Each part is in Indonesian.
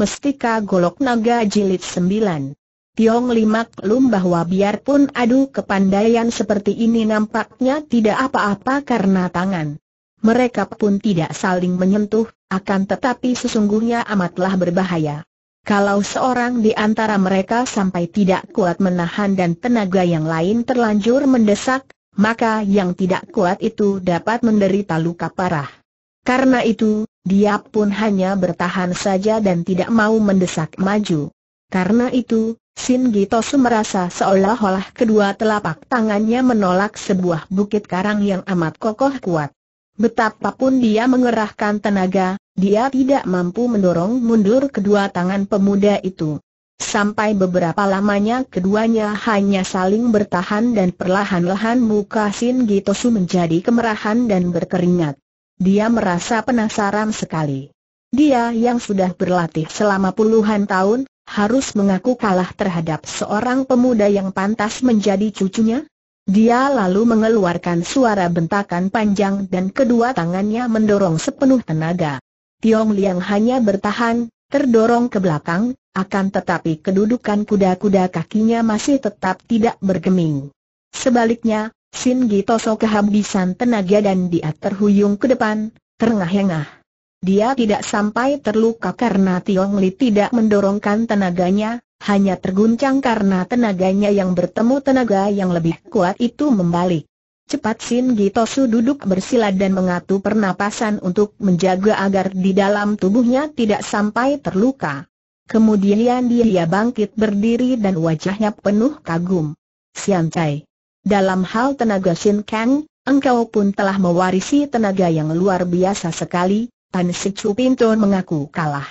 Mestika Golok Naga Jilid 9. Tiong Limak Lum bahwa biarpun adu kepandaian seperti ini nampaknya tidak apa-apa karena tangan. Mereka pun tidak saling menyentuh, akan tetapi sesungguhnya amatlah berbahaya. Kalau seorang di antara mereka sampai tidak kuat menahan dan tenaga yang lain terlanjur mendesak, maka yang tidak kuat itu dapat menderita luka parah. Karena itu, dia pun hanya bertahan saja dan tidak mau mendesak maju. Karena itu, Sin Gitosu merasa seolah-olah kedua telapak tangannya menolak sebuah bukit karang yang amat kokoh kuat. Betapapun dia mengerahkan tenaga, dia tidak mampu mendorong mundur kedua tangan pemuda itu. Sampai beberapa lamanya keduanya hanya saling bertahan dan perlahan-lahan muka Sin Gitosu menjadi kemerahan dan berkeringat. Dia merasa penasaran sekali. Dia yang sudah berlatih selama puluhan tahun, harus mengaku kalah terhadap seorang pemuda yang pantas menjadi cucunya? Dia lalu mengeluarkan suara bentakan panjang dan kedua tangannya mendorong sepenuh tenaga. Tiong Liang hanya bertahan, terdorong ke belakang, akan tetapi kedudukan kuda-kuda kakinya masih tetap tidak bergeming. Sebaliknya, Sin Gitoso kehabisan tenaga dan dia terhuyung ke depan, terengah-engah. Dia tidak sampai terluka karena Tiong Li tidak mendorongkan tenaganya, hanya terguncang karena tenaganya yang bertemu tenaga yang lebih kuat itu membalik. Cepat Sin Gitosu duduk bersila dan mengatur pernapasan untuk menjaga agar di dalam tubuhnya tidak sampai terluka. Kemudian dia bangkit berdiri dan wajahnya penuh kagum. Sian Chai. Dalam hal tenaga Sin Kang, engkau pun telah mewarisi tenaga yang luar biasa sekali, Tan Chu Pinto mengaku kalah.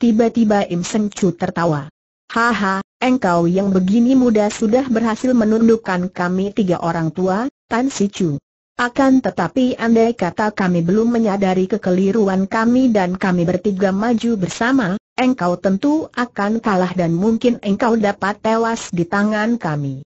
Tiba-tiba Im Seng Chu tertawa. Haha, engkau yang begini muda sudah berhasil menundukkan kami tiga orang tua, Tan Chu. Akan tetapi andai kata kami belum menyadari kekeliruan kami dan kami bertiga maju bersama, engkau tentu akan kalah dan mungkin engkau dapat tewas di tangan kami.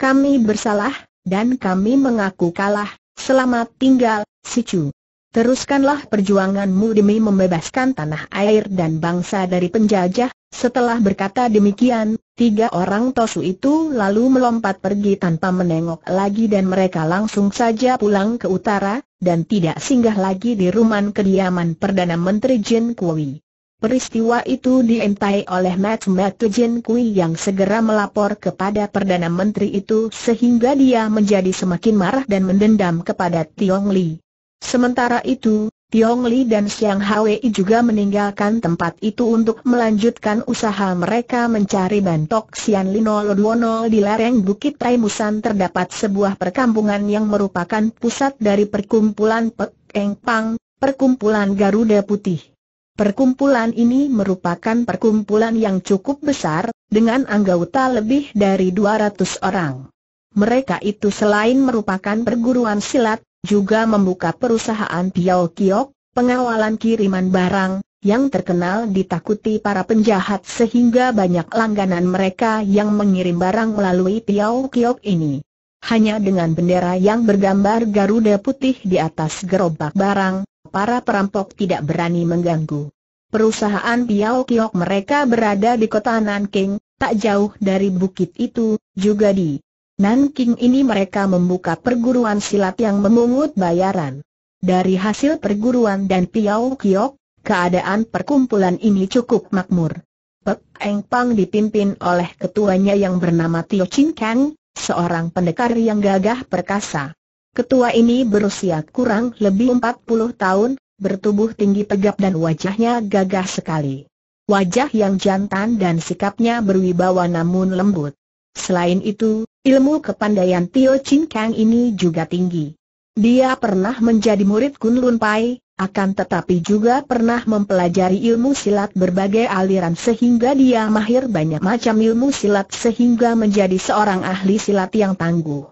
Kami bersalah, dan kami mengaku kalah, selamat tinggal, si Chu. Teruskanlah perjuanganmu demi membebaskan tanah air dan bangsa dari penjajah. Setelah berkata demikian, tiga orang tosu itu lalu melompat pergi tanpa menengok lagi dan mereka langsung saja pulang ke utara, dan tidak singgah lagi di rumah kediaman Perdana Menteri Jin Kui. Peristiwa itu diintai oleh Mat Mat Jin Kui yang segera melapor kepada Perdana Menteri itu sehingga dia menjadi semakin marah dan mendendam kepada Tiong Li. Sementara itu, Tiong Li dan Xiang Hwei juga meninggalkan tempat itu untuk melanjutkan usaha mereka mencari bantok Sian Li 020 di lereng Bukit Taimusan terdapat sebuah perkampungan yang merupakan pusat dari perkumpulan Pek Eng Pang, perkumpulan Garuda Putih. Perkumpulan ini merupakan perkumpulan yang cukup besar, dengan anggota lebih dari 200 orang. Mereka itu selain merupakan perguruan silat, juga membuka perusahaan Piao Kiok, pengawalan kiriman barang, yang terkenal ditakuti para penjahat sehingga banyak langganan mereka yang mengirim barang melalui Piao Kiok ini. Hanya dengan bendera yang bergambar Garuda putih di atas gerobak barang, para perampok tidak berani mengganggu. Perusahaan Piao Kiok mereka berada di kota Nanking, tak jauh dari bukit itu, juga di Nanking ini mereka membuka perguruan silat yang memungut bayaran. Dari hasil perguruan dan Piao Kiok, keadaan perkumpulan ini cukup makmur. Pek Eng Pang dipimpin oleh ketuanya yang bernama Tio Chin Kang, seorang pendekar yang gagah perkasa. Ketua ini berusia kurang lebih 40 tahun, bertubuh tinggi tegap dan wajahnya gagah sekali. Wajah yang jantan dan sikapnya berwibawa namun lembut. Selain itu, ilmu kepandaian Tio Chin Kang ini juga tinggi. Dia pernah menjadi murid Kun Pai, akan tetapi juga pernah mempelajari ilmu silat berbagai aliran sehingga dia mahir banyak macam ilmu silat sehingga menjadi seorang ahli silat yang tangguh.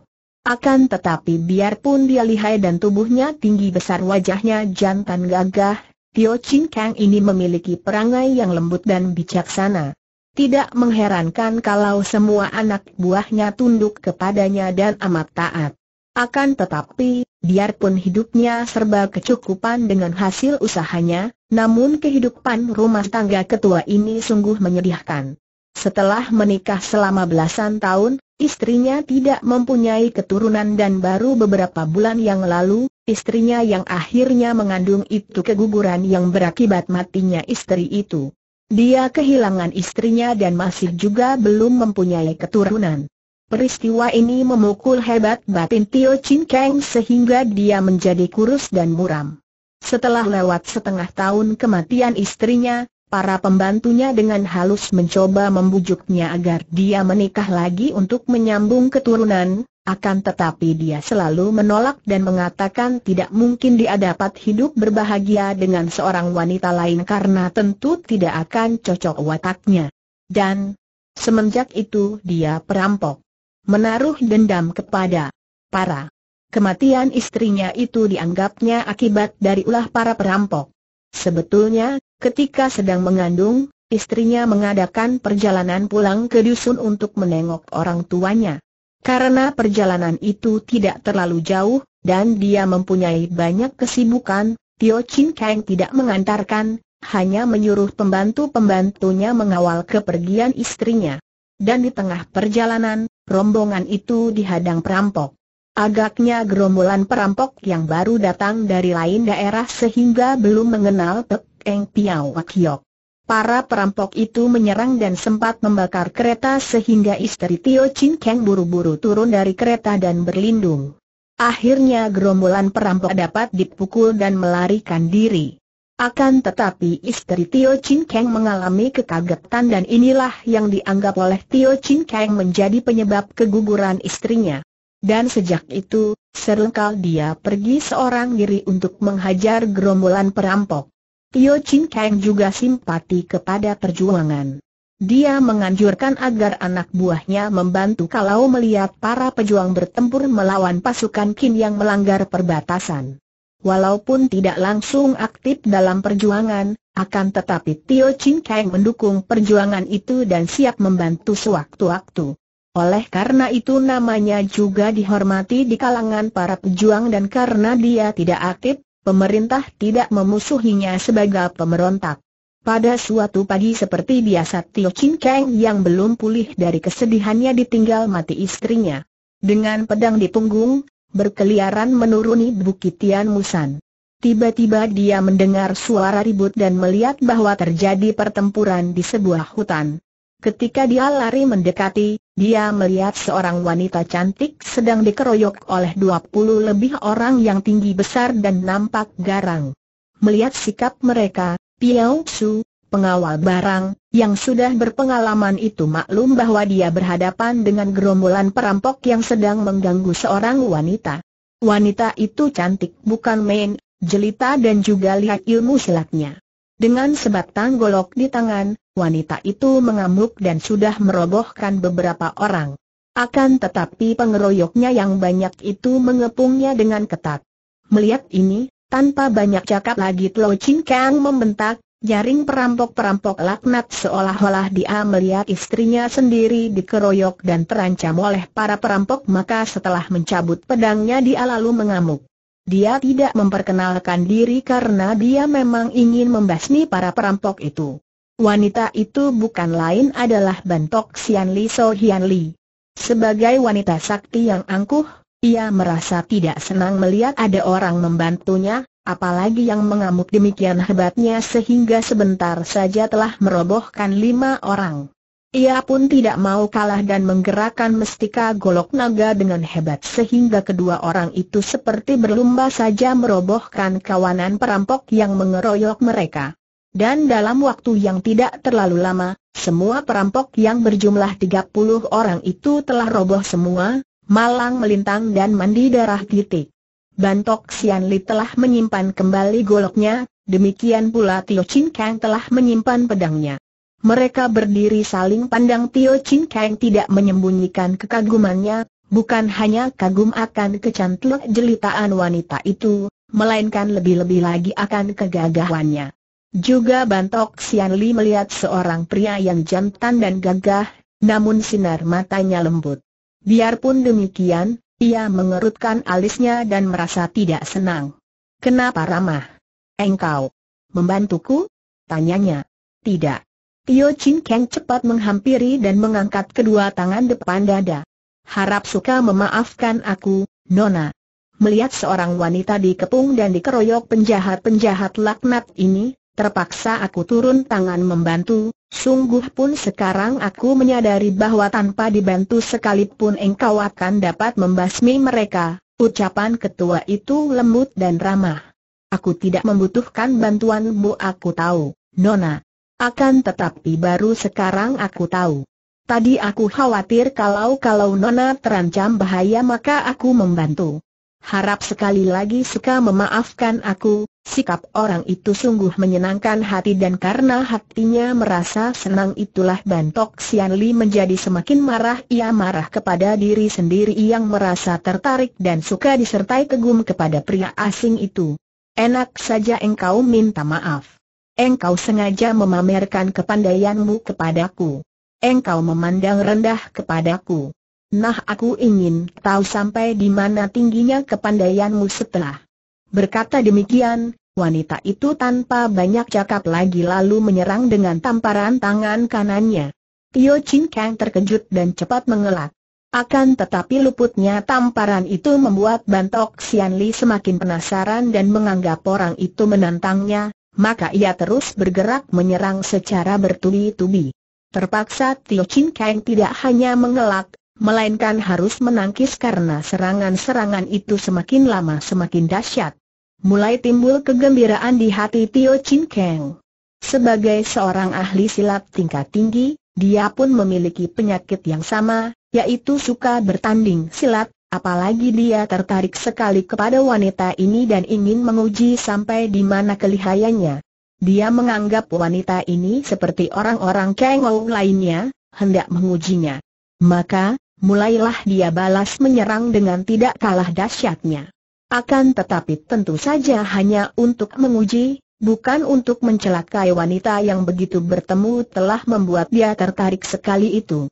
Akan tetapi biarpun dia lihai dan tubuhnya tinggi besar wajahnya jantan gagah, Tio Chin Kang ini memiliki perangai yang lembut dan bijaksana. Tidak mengherankan kalau semua anak buahnya tunduk kepadanya dan amat taat. Akan tetapi, biarpun hidupnya serba kecukupan dengan hasil usahanya, namun kehidupan rumah tangga ketua ini sungguh menyedihkan. Setelah menikah selama belasan tahun, istrinya tidak mempunyai keturunan dan baru beberapa bulan yang lalu, istrinya yang akhirnya mengandung itu keguguran yang berakibat matinya istri itu. Dia kehilangan istrinya dan masih juga belum mempunyai keturunan. Peristiwa ini memukul hebat batin Tio Chin Kang sehingga dia menjadi kurus dan muram. Setelah lewat setengah tahun kematian istrinya, Para pembantunya dengan halus mencoba membujuknya agar dia menikah lagi untuk menyambung keturunan, akan tetapi dia selalu menolak dan mengatakan tidak mungkin dia dapat hidup berbahagia dengan seorang wanita lain karena tentu tidak akan cocok wataknya. Dan, semenjak itu dia perampok. Menaruh dendam kepada para kematian istrinya itu dianggapnya akibat dari ulah para perampok. Sebetulnya, ketika sedang mengandung, istrinya mengadakan perjalanan pulang ke dusun untuk menengok orang tuanya. Karena perjalanan itu tidak terlalu jauh, dan dia mempunyai banyak kesibukan, Tio Chin Kang tidak mengantarkan, hanya menyuruh pembantu-pembantunya mengawal kepergian istrinya. Dan di tengah perjalanan, rombongan itu dihadang perampok. Agaknya gerombolan perampok yang baru datang dari lain daerah sehingga belum mengenal Pek Eng Piao Wakiok. Para perampok itu menyerang dan sempat membakar kereta sehingga istri Tio Chin Keng buru-buru turun dari kereta dan berlindung. Akhirnya gerombolan perampok dapat dipukul dan melarikan diri. Akan tetapi istri Tio Chin Keng mengalami kekagetan dan inilah yang dianggap oleh Tio Chin Keng menjadi penyebab keguguran istrinya. Dan sejak itu, serengkal dia pergi seorang diri untuk menghajar gerombolan perampok. Tio Chin Kang juga simpati kepada perjuangan. Dia menganjurkan agar anak buahnya membantu kalau melihat para pejuang bertempur melawan pasukan Kim yang melanggar perbatasan. Walaupun tidak langsung aktif dalam perjuangan, akan tetapi Tio Chin Kang mendukung perjuangan itu dan siap membantu sewaktu-waktu. Oleh karena itu namanya juga dihormati di kalangan para pejuang dan karena dia tidak aktif, pemerintah tidak memusuhinya sebagai pemberontak. Pada suatu pagi seperti biasa Tio Chin Kang yang belum pulih dari kesedihannya ditinggal mati istrinya. Dengan pedang di punggung, berkeliaran menuruni Bukit Tian Musan. Tiba-tiba dia mendengar suara ribut dan melihat bahwa terjadi pertempuran di sebuah hutan. Ketika dia lari mendekati, dia melihat seorang wanita cantik sedang dikeroyok oleh 20 lebih orang yang tinggi besar dan nampak garang. Melihat sikap mereka, Piao Su, pengawal barang, yang sudah berpengalaman itu maklum bahwa dia berhadapan dengan gerombolan perampok yang sedang mengganggu seorang wanita. Wanita itu cantik bukan main, jelita dan juga lihat ilmu silatnya. Dengan sebatang golok di tangan, wanita itu mengamuk dan sudah merobohkan beberapa orang. Akan tetapi pengeroyoknya yang banyak itu mengepungnya dengan ketat. Melihat ini, tanpa banyak cakap lagi Tlo Chin Kang membentak, jaring perampok-perampok laknat seolah-olah dia melihat istrinya sendiri dikeroyok dan terancam oleh para perampok maka setelah mencabut pedangnya dia lalu mengamuk. Dia tidak memperkenalkan diri karena dia memang ingin membasmi para perampok itu. Wanita itu bukan lain adalah Bantok Xian Li So Hian Li. Sebagai wanita sakti yang angkuh, ia merasa tidak senang melihat ada orang membantunya, apalagi yang mengamuk demikian hebatnya sehingga sebentar saja telah merobohkan lima orang. Ia pun tidak mau kalah dan menggerakkan mestika golok naga dengan hebat sehingga kedua orang itu seperti berlumba saja merobohkan kawanan perampok yang mengeroyok mereka. Dan dalam waktu yang tidak terlalu lama, semua perampok yang berjumlah 30 orang itu telah roboh semua, malang melintang dan mandi darah titik. Bantok Sian Li telah menyimpan kembali goloknya, demikian pula Tio Chin Kang telah menyimpan pedangnya. Mereka berdiri saling pandang Tio Chin Kang tidak menyembunyikan kekagumannya, bukan hanya kagum akan kecantik, jelitaan wanita itu, melainkan lebih-lebih lagi akan kegagahannya. Juga Bantok Sian Li melihat seorang pria yang jantan dan gagah, namun sinar matanya lembut. Biarpun demikian, ia mengerutkan alisnya dan merasa tidak senang. Kenapa ramah? Engkau membantuku? Tanyanya. Tidak. Tio Chin Keng cepat menghampiri dan mengangkat kedua tangan depan dada. Harap suka memaafkan aku, Nona. Melihat seorang wanita dikepung dan dikeroyok penjahat-penjahat laknat ini, terpaksa aku turun tangan membantu, sungguh pun sekarang aku menyadari bahwa tanpa dibantu sekalipun engkau akan dapat membasmi mereka, ucapan ketua itu lembut dan ramah. Aku tidak membutuhkan bantuanmu aku tahu, Nona. Akan tetapi baru sekarang aku tahu. Tadi aku khawatir kalau-kalau Nona terancam bahaya maka aku membantu. Harap sekali lagi suka memaafkan aku, sikap orang itu sungguh menyenangkan hati dan karena hatinya merasa senang itulah Bantok Sian Li menjadi semakin marah Ia marah kepada diri sendiri yang merasa tertarik dan suka disertai kegum kepada pria asing itu Enak saja engkau minta maaf Engkau sengaja memamerkan kepandaianmu kepadaku. Engkau memandang rendah kepadaku. Nah aku ingin tahu sampai di mana tingginya kepandaianmu setelah. Berkata demikian, wanita itu tanpa banyak cakap lagi lalu menyerang dengan tamparan tangan kanannya. Tio Chin Kang terkejut dan cepat mengelak. Akan tetapi luputnya tamparan itu membuat Bantok Sian Li semakin penasaran dan menganggap orang itu menantangnya, maka ia terus bergerak menyerang secara bertubi-tubi. Terpaksa Tio Chin Kang tidak hanya mengelak, melainkan harus menangkis karena serangan-serangan itu semakin lama semakin dahsyat. Mulai timbul kegembiraan di hati Tio Chin Kang. Sebagai seorang ahli silat tingkat tinggi, dia pun memiliki penyakit yang sama, yaitu suka bertanding silat, Apalagi dia tertarik sekali kepada wanita ini dan ingin menguji sampai di mana kelihayannya. Dia menganggap wanita ini seperti orang-orang kengau lainnya, hendak mengujinya. Maka, mulailah dia balas menyerang dengan tidak kalah dahsyatnya. Akan tetapi tentu saja hanya untuk menguji, bukan untuk mencelakai wanita yang begitu bertemu telah membuat dia tertarik sekali itu.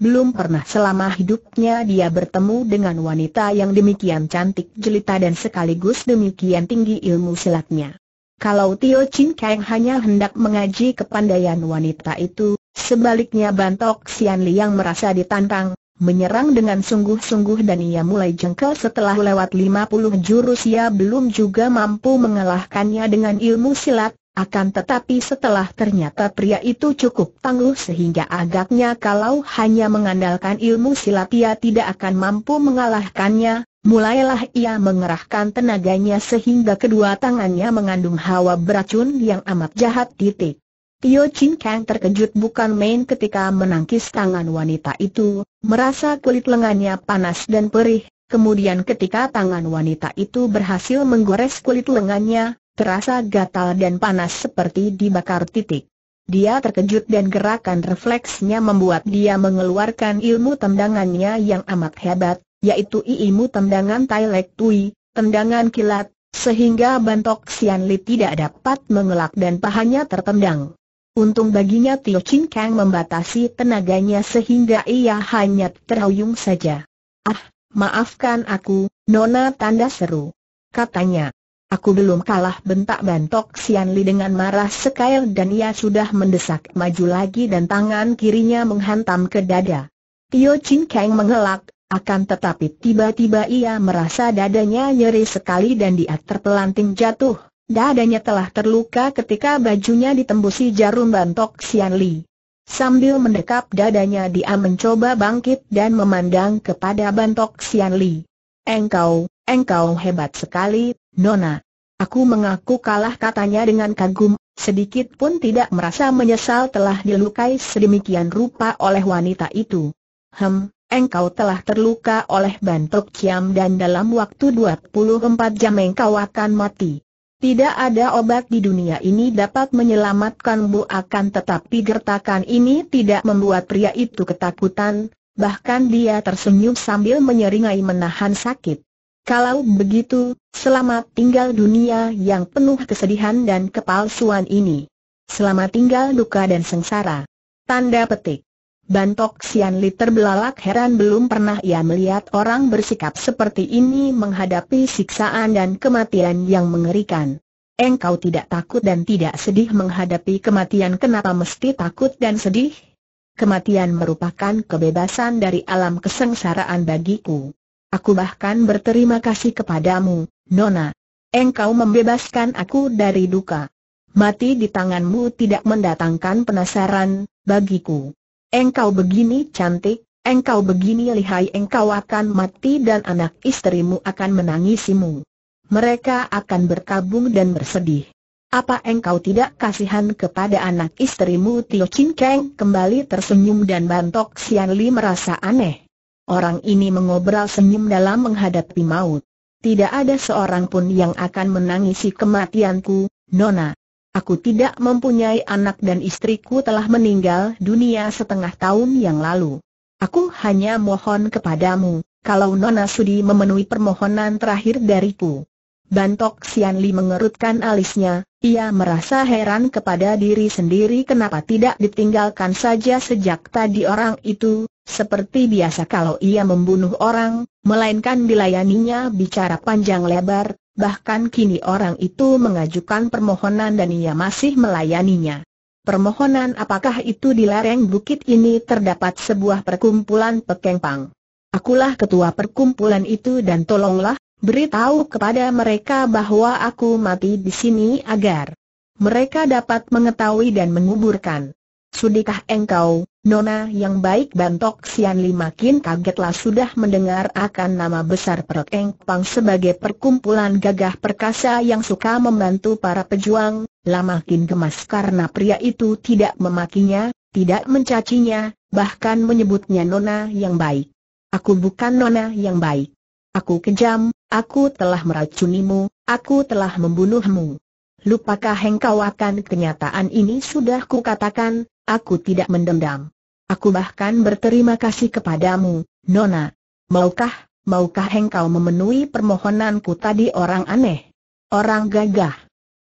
Belum pernah selama hidupnya dia bertemu dengan wanita yang demikian cantik jelita dan sekaligus demikian tinggi ilmu silatnya. Kalau Tio Chin Kang hanya hendak mengaji kepandaian wanita itu, sebaliknya Bantok Sian Liang merasa ditantang, menyerang dengan sungguh-sungguh dan ia mulai jengkel setelah lewat 50 jurus ia belum juga mampu mengalahkannya dengan ilmu silat, akan tetapi setelah ternyata pria itu cukup tangguh sehingga agaknya kalau hanya mengandalkan ilmu silat ia tidak akan mampu mengalahkannya, mulailah ia mengerahkan tenaganya sehingga kedua tangannya mengandung hawa beracun yang amat jahat titik. Tio Chin Kang terkejut bukan main ketika menangkis tangan wanita itu, merasa kulit lengannya panas dan perih, kemudian ketika tangan wanita itu berhasil menggores kulit lengannya, terasa gatal dan panas seperti dibakar titik. Dia terkejut dan gerakan refleksnya membuat dia mengeluarkan ilmu tendangannya yang amat hebat, yaitu ilmu tendangan Tai Lek Tui, tendangan kilat, sehingga bantok Xian Li tidak dapat mengelak dan pahanya tertendang. Untung baginya Tio Chin Kang membatasi tenaganya sehingga ia hanya terhuyung saja. Ah, maafkan aku, Nona tanda seru. Katanya. Aku belum kalah bentak bantok Sian Li dengan marah sekail dan ia sudah mendesak maju lagi dan tangan kirinya menghantam ke dada. Tio Chin Kang mengelak, akan tetapi tiba-tiba ia merasa dadanya nyeri sekali dan dia terpelanting jatuh. Dadanya telah terluka ketika bajunya ditembusi jarum bantok Sian Li. Sambil mendekap dadanya dia mencoba bangkit dan memandang kepada bantok Sian Li. Engkau, engkau hebat sekali, Nona, aku mengaku kalah katanya dengan kagum, sedikit pun tidak merasa menyesal telah dilukai sedemikian rupa oleh wanita itu. Hem, engkau telah terluka oleh bantuk ciam dan dalam waktu 24 jam engkau akan mati. Tidak ada obat di dunia ini dapat menyelamatkanmu akan tetapi gertakan ini tidak membuat pria itu ketakutan, bahkan dia tersenyum sambil menyeringai menahan sakit. Kalau begitu, selamat tinggal dunia yang penuh kesedihan dan kepalsuan ini. Selamat tinggal duka dan sengsara. Tanda petik. Bantok Sian Li terbelalak heran belum pernah ia melihat orang bersikap seperti ini menghadapi siksaan dan kematian yang mengerikan. Engkau tidak takut dan tidak sedih menghadapi kematian kenapa mesti takut dan sedih? Kematian merupakan kebebasan dari alam kesengsaraan bagiku. Aku bahkan berterima kasih kepadamu, Nona. Engkau membebaskan aku dari duka. Mati di tanganmu tidak mendatangkan penasaran bagiku. Engkau begini cantik, engkau begini lihai, engkau akan mati dan anak istrimu akan menangisimu. Mereka akan berkabung dan bersedih. Apa engkau tidak kasihan kepada anak istrimu Tio Chin Keng kembali tersenyum dan Bantok Sian Li merasa aneh. Orang ini mengobral senyum dalam menghadapi maut. Tidak ada seorang pun yang akan menangisi kematianku, Nona. Aku tidak mempunyai anak dan istriku telah meninggal dunia setengah tahun yang lalu. Aku hanya mohon kepadamu, kalau Nona Sudi memenuhi permohonan terakhir dariku, Bantok Sian Li mengerutkan alisnya, ia merasa heran kepada diri sendiri kenapa tidak ditinggalkan saja sejak tadi orang itu, seperti biasa kalau ia membunuh orang, melainkan dilayaninya bicara panjang lebar, bahkan kini orang itu mengajukan permohonan dan ia masih melayaninya. Permohonan apakah itu di lereng bukit ini terdapat sebuah perkumpulan pekengpang. Akulah ketua perkumpulan itu dan tolonglah, beritahu kepada mereka bahwa aku mati di sini agar mereka dapat mengetahui dan menguburkan. Sudikah engkau, Nona yang baik bantok Sian Li makin kagetlah sudah mendengar akan nama besar Perok Eng Pang sebagai perkumpulan gagah perkasa yang suka membantu para pejuang, lah makin gemas karena pria itu tidak memakinya, tidak mencacinya, bahkan menyebutnya Nona yang baik. Aku bukan Nona yang baik. Aku kejam, aku telah meracunimu, aku telah membunuhmu. Lupakah engkau akan kenyataan ini sudah katakan, aku tidak mendendam. Aku bahkan berterima kasih kepadamu, Nona. Maukah, maukah engkau memenuhi permohonanku tadi orang aneh? Orang gagah.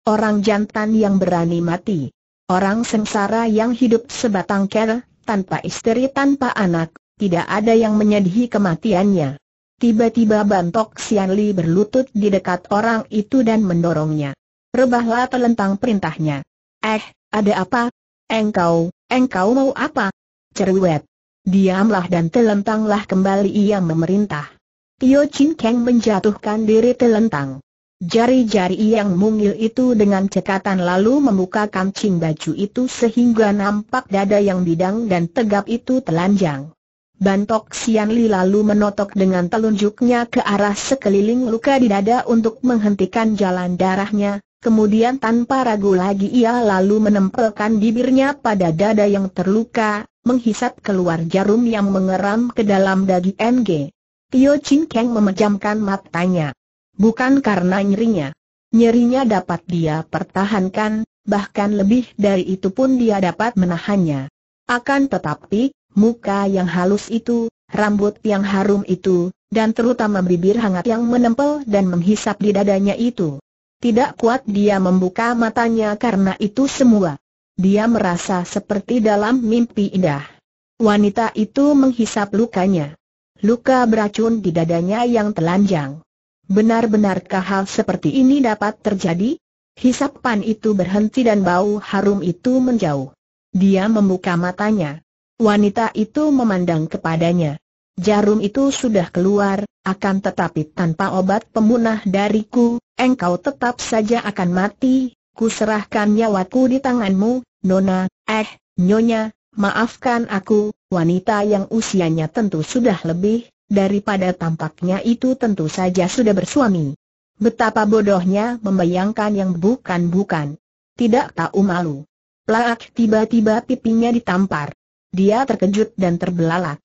Orang jantan yang berani mati. Orang sengsara yang hidup sebatang kera, tanpa istri tanpa anak, tidak ada yang menyedihi kematiannya. Tiba-tiba bantok Sian Li berlutut di dekat orang itu dan mendorongnya. Rebahlah telentang perintahnya. Eh, ada apa? Engkau, engkau mau apa? Cerwet. Diamlah dan telentanglah kembali ia memerintah. Tio Chin Keng menjatuhkan diri telentang. Jari-jari yang mungil itu dengan cekatan lalu membuka kancing baju itu sehingga nampak dada yang bidang dan tegap itu telanjang. Bantok Sian Li lalu menotok dengan telunjuknya ke arah sekeliling luka di dada untuk menghentikan jalan darahnya, kemudian tanpa ragu lagi ia lalu menempelkan bibirnya pada dada yang terluka, menghisap keluar jarum yang mengeram ke dalam daging NG. Tio Chin Keng memejamkan matanya. Bukan karena nyerinya. Nyerinya dapat dia pertahankan, bahkan lebih dari itu pun dia dapat menahannya. Akan tetapi, muka yang halus itu, rambut yang harum itu, dan terutama bibir hangat yang menempel dan menghisap di dadanya itu. Tidak kuat dia membuka matanya karena itu semua. Dia merasa seperti dalam mimpi indah. Wanita itu menghisap lukanya. Luka beracun di dadanya yang telanjang. Benar-benarkah hal seperti ini dapat terjadi? Hisapan itu berhenti dan bau harum itu menjauh. Dia membuka matanya. Wanita itu memandang kepadanya. Jarum itu sudah keluar, akan tetapi tanpa obat pemunah dariku, engkau tetap saja akan mati, Ku serahkan nyawaku di tanganmu, Nona, eh, Nyonya, maafkan aku, wanita yang usianya tentu sudah lebih, daripada tampaknya itu tentu saja sudah bersuami. Betapa bodohnya membayangkan yang bukan-bukan. Tidak tahu malu. Plaak tiba-tiba pipinya ditampar. Dia terkejut dan terbelalak.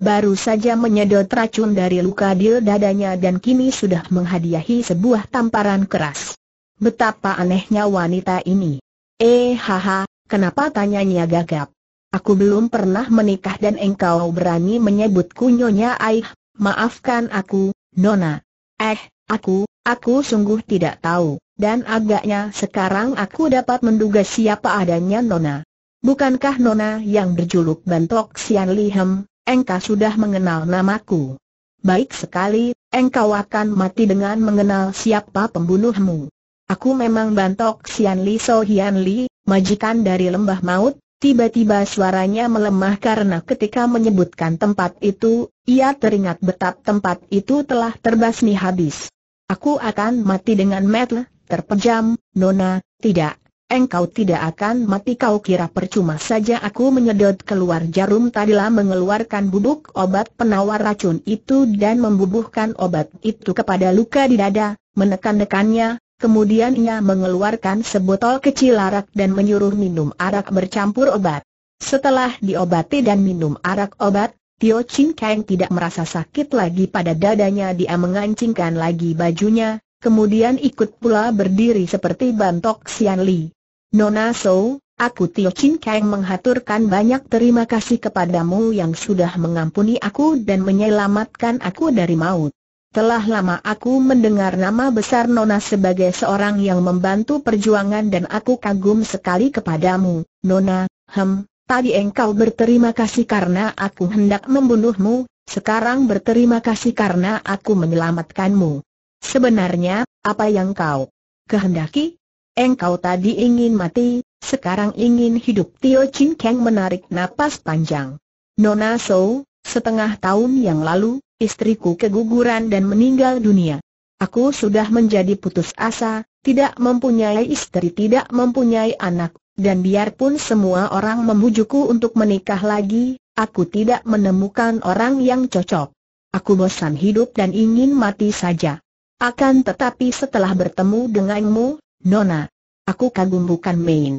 Baru saja menyedot racun dari luka di dadanya dan kini sudah menghadiahi sebuah tamparan keras. Betapa anehnya wanita ini. Eh haha, kenapa tanyanya gagap? Aku belum pernah menikah dan engkau berani menyebutku nyonya Aih, maafkan aku, Nona. Eh, aku, aku sungguh tidak tahu, dan agaknya sekarang aku dapat menduga siapa adanya Nona. Bukankah Nona yang berjuluk Bantok Sian Lihem, engkau sudah mengenal namaku? Baik sekali, engkau akan mati dengan mengenal siapa pembunuhmu. Aku memang Bantok Sian Li So Hian Li, majikan dari lembah maut, Tiba-tiba suaranya melemah karena ketika menyebutkan tempat itu, ia teringat betap tempat itu telah terbasmi habis. Aku akan mati dengan metel, terpejam, Nona, tidak, Engkau tidak akan mati kau kira percuma saja aku menyedot keluar jarum tadilah mengeluarkan bubuk obat penawar racun itu dan membubuhkan obat itu kepada luka di dada, menekan-nekannya, kemudian ia mengeluarkan sebotol kecil arak dan menyuruh minum arak bercampur obat. Setelah diobati dan minum arak obat, Tio Chin Kang tidak merasa sakit lagi pada dadanya dia mengancingkan lagi bajunya, kemudian ikut pula berdiri seperti bantok Sian Li. Nona So, aku Tio Chin Kang menghaturkan banyak terima kasih kepadamu yang sudah mengampuni aku dan menyelamatkan aku dari maut. Telah lama aku mendengar nama besar Nona sebagai seorang yang membantu perjuangan dan aku kagum sekali kepadamu, Nona, hem, tadi engkau berterima kasih karena aku hendak membunuhmu, sekarang berterima kasih karena aku menyelamatkanmu. Sebenarnya, apa yang kau kehendaki? Engkau tadi ingin mati, sekarang ingin hidup Tio Chin Kang menarik napas panjang. Nona So, setengah tahun yang lalu, istriku keguguran dan meninggal dunia. Aku sudah menjadi putus asa, tidak mempunyai istri tidak mempunyai anak, dan biarpun semua orang memujuku untuk menikah lagi, aku tidak menemukan orang yang cocok. Aku bosan hidup dan ingin mati saja. Akan tetapi setelah bertemu denganmu, Nona, aku kagum bukan main.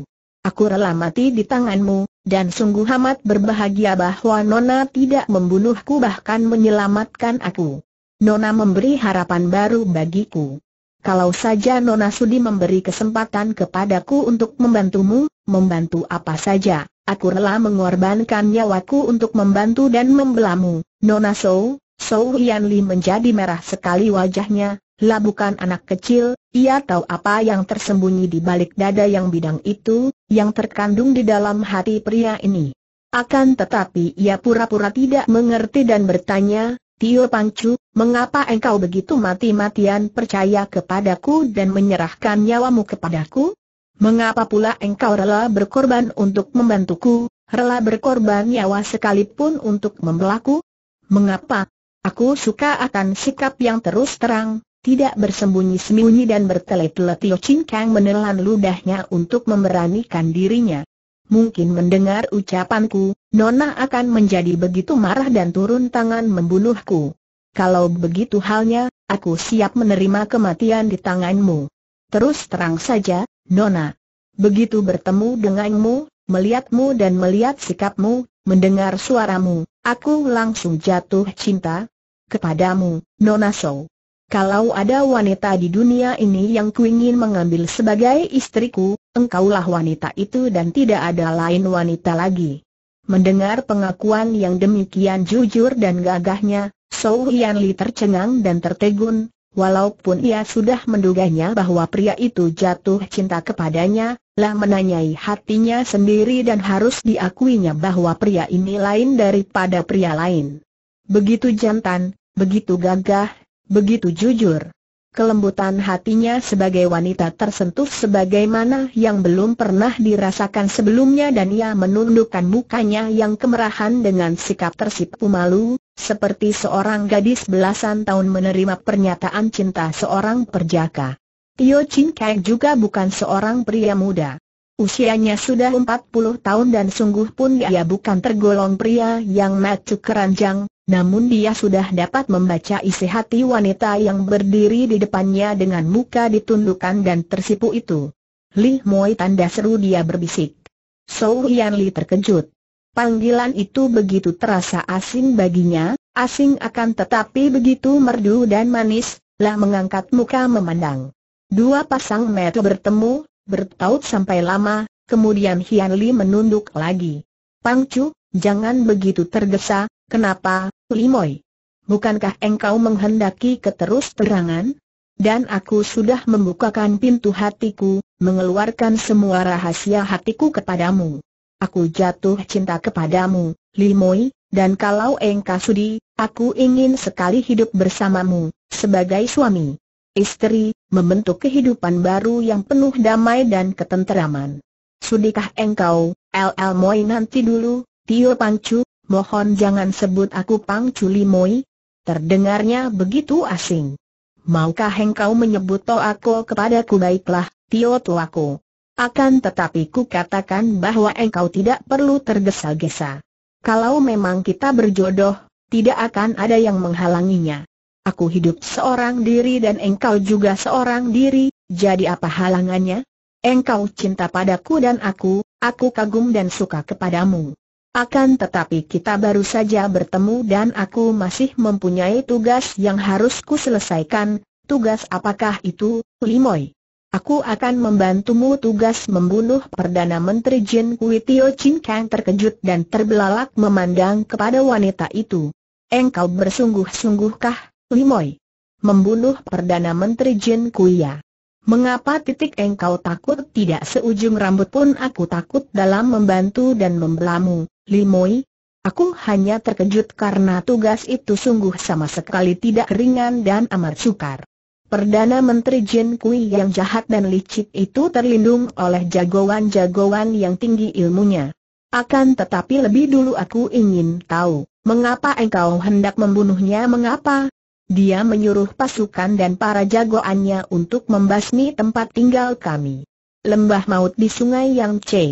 Aku rela mati di tanganmu, dan sungguh amat berbahagia bahwa Nona tidak membunuhku bahkan menyelamatkan aku. Nona memberi harapan baru bagiku. Kalau saja Nona Sudi memberi kesempatan kepadaku untuk membantumu, membantu apa saja, aku rela mengorbankan nyawaku untuk membantu dan membelamu. Nona Sou, Sou Yanli menjadi merah sekali wajahnya, lah bukan anak kecil, ia tahu apa yang tersembunyi di balik dada yang bidang itu, yang terkandung di dalam hati pria ini. Akan tetapi ia pura-pura tidak mengerti dan bertanya, Tio Pancu, mengapa engkau begitu mati-matian percaya kepadaku dan menyerahkan nyawamu kepadaku? Mengapa pula engkau rela berkorban untuk membantuku, rela berkorban nyawa sekalipun untuk membelaku? Mengapa? Aku suka akan sikap yang terus terang, tidak bersembunyi-sembunyi dan bertele-tele Tio Chin Kang menelan ludahnya untuk memberanikan dirinya. Mungkin mendengar ucapanku, Nona akan menjadi begitu marah dan turun tangan membunuhku. Kalau begitu halnya, aku siap menerima kematian di tanganmu. Terus terang saja, Nona. Begitu bertemu denganmu, melihatmu dan melihat sikapmu, mendengar suaramu, aku langsung jatuh cinta kepadamu, Nona Sou. Kalau ada wanita di dunia ini yang kuingin mengambil sebagai istriku, engkaulah wanita itu dan tidak ada lain wanita lagi. Mendengar pengakuan yang demikian jujur dan gagahnya, Sou Hian Li tercengang dan tertegun, walaupun ia sudah menduganya bahwa pria itu jatuh cinta kepadanya, lah menanyai hatinya sendiri dan harus diakuinya bahwa pria ini lain daripada pria lain. Begitu jantan, begitu gagah, begitu jujur. Kelembutan hatinya sebagai wanita tersentuh sebagaimana yang belum pernah dirasakan sebelumnya dan ia menundukkan mukanya yang kemerahan dengan sikap tersipu malu, seperti seorang gadis belasan tahun menerima pernyataan cinta seorang perjaka. Tio Chin Kai juga bukan seorang pria muda. Usianya sudah 40 tahun dan sungguh pun ia bukan tergolong pria yang macu keranjang, namun dia sudah dapat membaca isi hati wanita yang berdiri di depannya dengan muka ditundukkan dan tersipu itu. Li Moi tanda seru dia berbisik. Sou Hian Li terkejut. Panggilan itu begitu terasa asing baginya, asing akan tetapi begitu merdu dan manis, lah mengangkat muka memandang. Dua pasang mata bertemu, bertaut sampai lama, kemudian Hian Li menunduk lagi. Pang Chu, jangan begitu tergesa, Kenapa, Limoy. Bukankah engkau menghendaki keterus terangan? Dan aku sudah membukakan pintu hatiku, mengeluarkan semua rahasia hatiku kepadamu. Aku jatuh cinta kepadamu, Limoy, dan kalau engkau sudi, aku ingin sekali hidup bersamamu, sebagai suami. Istri, membentuk kehidupan baru yang penuh damai dan ketenteraman. Sudikah engkau, LL Moy nanti dulu, Tio Pangcu mohon jangan sebut aku Pang Culi Moi. Terdengarnya begitu asing. Maukah engkau menyebut to kepada kepadaku baiklah, Tio aku. Akan tetapi ku katakan bahwa engkau tidak perlu tergesa-gesa. Kalau memang kita berjodoh, tidak akan ada yang menghalanginya. Aku hidup seorang diri dan engkau juga seorang diri, jadi apa halangannya? Engkau cinta padaku dan aku, aku kagum dan suka kepadamu. Akan tetapi kita baru saja bertemu dan aku masih mempunyai tugas yang harus selesaikan. tugas apakah itu, Limoy? Aku akan membantumu tugas membunuh Perdana Menteri Jin Kui Tio Chin Kang terkejut dan terbelalak memandang kepada wanita itu. Engkau bersungguh-sungguhkah, Limoy? Membunuh Perdana Menteri Jin Kui ya? Mengapa titik engkau takut tidak seujung rambut pun aku takut dalam membantu dan membelamu? Limoi, aku hanya terkejut karena tugas itu sungguh sama sekali tidak ringan dan amat sukar. Perdana Menteri Jin Kui yang jahat dan licik itu terlindung oleh jagoan-jagoan yang tinggi ilmunya. Akan tetapi lebih dulu aku ingin tahu, mengapa engkau hendak membunuhnya mengapa? Dia menyuruh pasukan dan para jagoannya untuk membasmi tempat tinggal kami. Lembah maut di sungai Yang Che.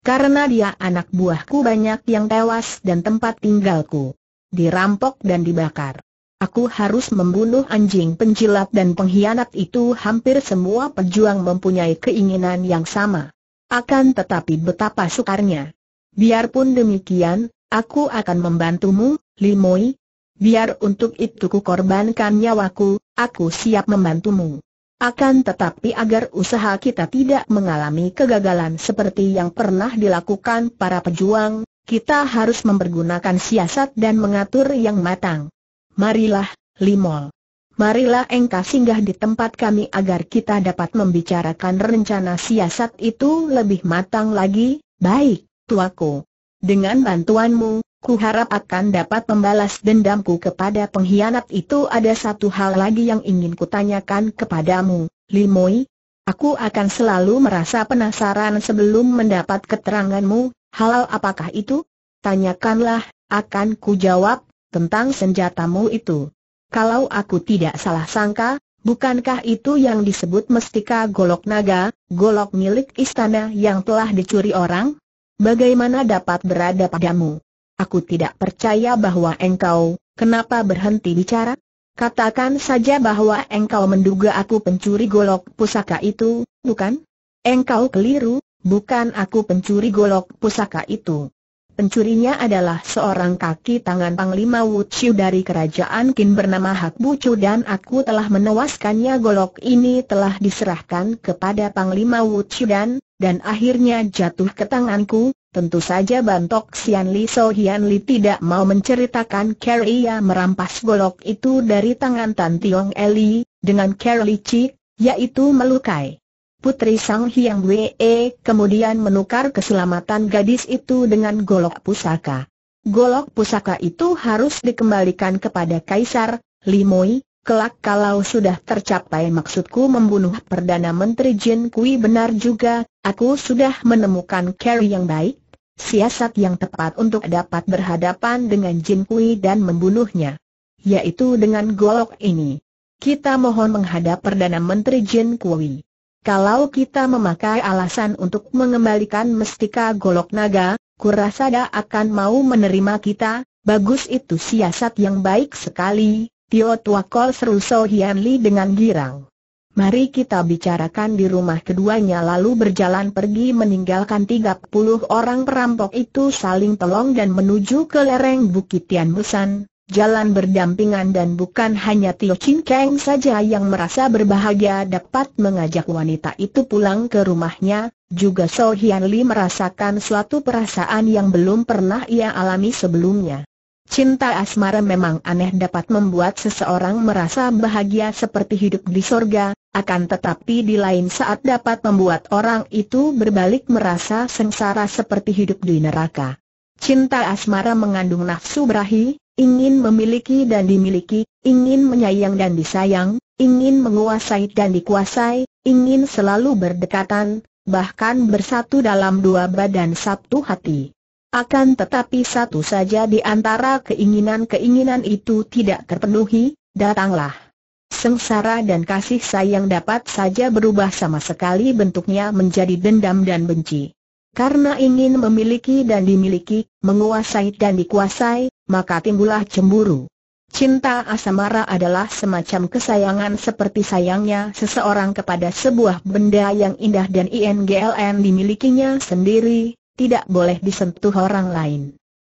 Karena dia anak buahku banyak yang tewas dan tempat tinggalku dirampok dan dibakar. Aku harus membunuh anjing penjilat dan pengkhianat itu hampir semua pejuang mempunyai keinginan yang sama. Akan tetapi betapa sukarnya. Biarpun demikian, aku akan membantumu, Limoi. Biar untuk itu ku korbankan nyawaku, aku siap membantumu. Akan tetapi agar usaha kita tidak mengalami kegagalan seperti yang pernah dilakukan para pejuang, kita harus mempergunakan siasat dan mengatur yang matang. Marilah, Limol. Marilah engkau singgah di tempat kami agar kita dapat membicarakan rencana siasat itu lebih matang lagi, baik, tuaku. Dengan bantuanmu, Kuharap akan dapat membalas dendamku kepada pengkhianat itu ada satu hal lagi yang ingin kutanyakan kepadamu, Limoi. Aku akan selalu merasa penasaran sebelum mendapat keteranganmu, Hal apakah itu? Tanyakanlah, akan ku jawab, tentang senjatamu itu. Kalau aku tidak salah sangka, bukankah itu yang disebut mestika golok naga, golok milik istana yang telah dicuri orang? Bagaimana dapat berada padamu? Aku tidak percaya bahwa engkau, kenapa berhenti bicara? Katakan saja bahwa engkau menduga aku pencuri golok pusaka itu, bukan? Engkau keliru, bukan aku pencuri golok pusaka itu. Pencurinya adalah seorang kaki tangan Panglima Wuchiu dari kerajaan Qin bernama Hak Bucu dan aku telah menewaskannya golok ini telah diserahkan kepada Panglima Wuchiu dan, dan akhirnya jatuh ke tanganku, Tentu saja Bantok Sian Li So Hian Li tidak mau menceritakan Carrie merampas golok itu dari tangan Tan Tiong Eli, dengan Carrie Chi, yaitu melukai. Putri Sang Hyang Wee kemudian menukar keselamatan gadis itu dengan golok pusaka. Golok pusaka itu harus dikembalikan kepada Kaisar, Limoi, kelak kalau sudah tercapai maksudku membunuh Perdana Menteri Jin Kui benar juga, aku sudah menemukan Carrie yang baik, siasat yang tepat untuk dapat berhadapan dengan Jin Kui dan membunuhnya. Yaitu dengan golok ini. Kita mohon menghadap Perdana Menteri Jin Kui. Kalau kita memakai alasan untuk mengembalikan mestika golok naga, kurasa dia akan mau menerima kita, bagus itu siasat yang baik sekali, Tio Tua Kol seru So Hian Li dengan girang. Mari kita bicarakan di rumah keduanya lalu berjalan pergi meninggalkan 30 orang perampok itu saling tolong dan menuju ke lereng Bukit Tian Musan. Jalan berdampingan dan bukan hanya Tio Chin Kang saja yang merasa berbahagia dapat mengajak wanita itu pulang ke rumahnya, juga So Hian Li merasakan suatu perasaan yang belum pernah ia alami sebelumnya. Cinta asmara memang aneh dapat membuat seseorang merasa bahagia seperti hidup di sorga, akan tetapi di lain saat dapat membuat orang itu berbalik merasa sengsara seperti hidup di neraka. Cinta asmara mengandung nafsu berahi, ingin memiliki dan dimiliki, ingin menyayang dan disayang, ingin menguasai dan dikuasai, ingin selalu berdekatan, bahkan bersatu dalam dua badan satu hati. Akan tetapi satu saja di antara keinginan-keinginan itu tidak terpenuhi, datanglah. Sengsara dan kasih sayang dapat saja berubah sama sekali bentuknya menjadi dendam dan benci. Karena ingin memiliki dan dimiliki, menguasai dan dikuasai, maka timbullah cemburu. Cinta asamara adalah semacam kesayangan seperti sayangnya seseorang kepada sebuah benda yang indah dan INGLN dimilikinya sendiri, tidak boleh disentuh orang lain.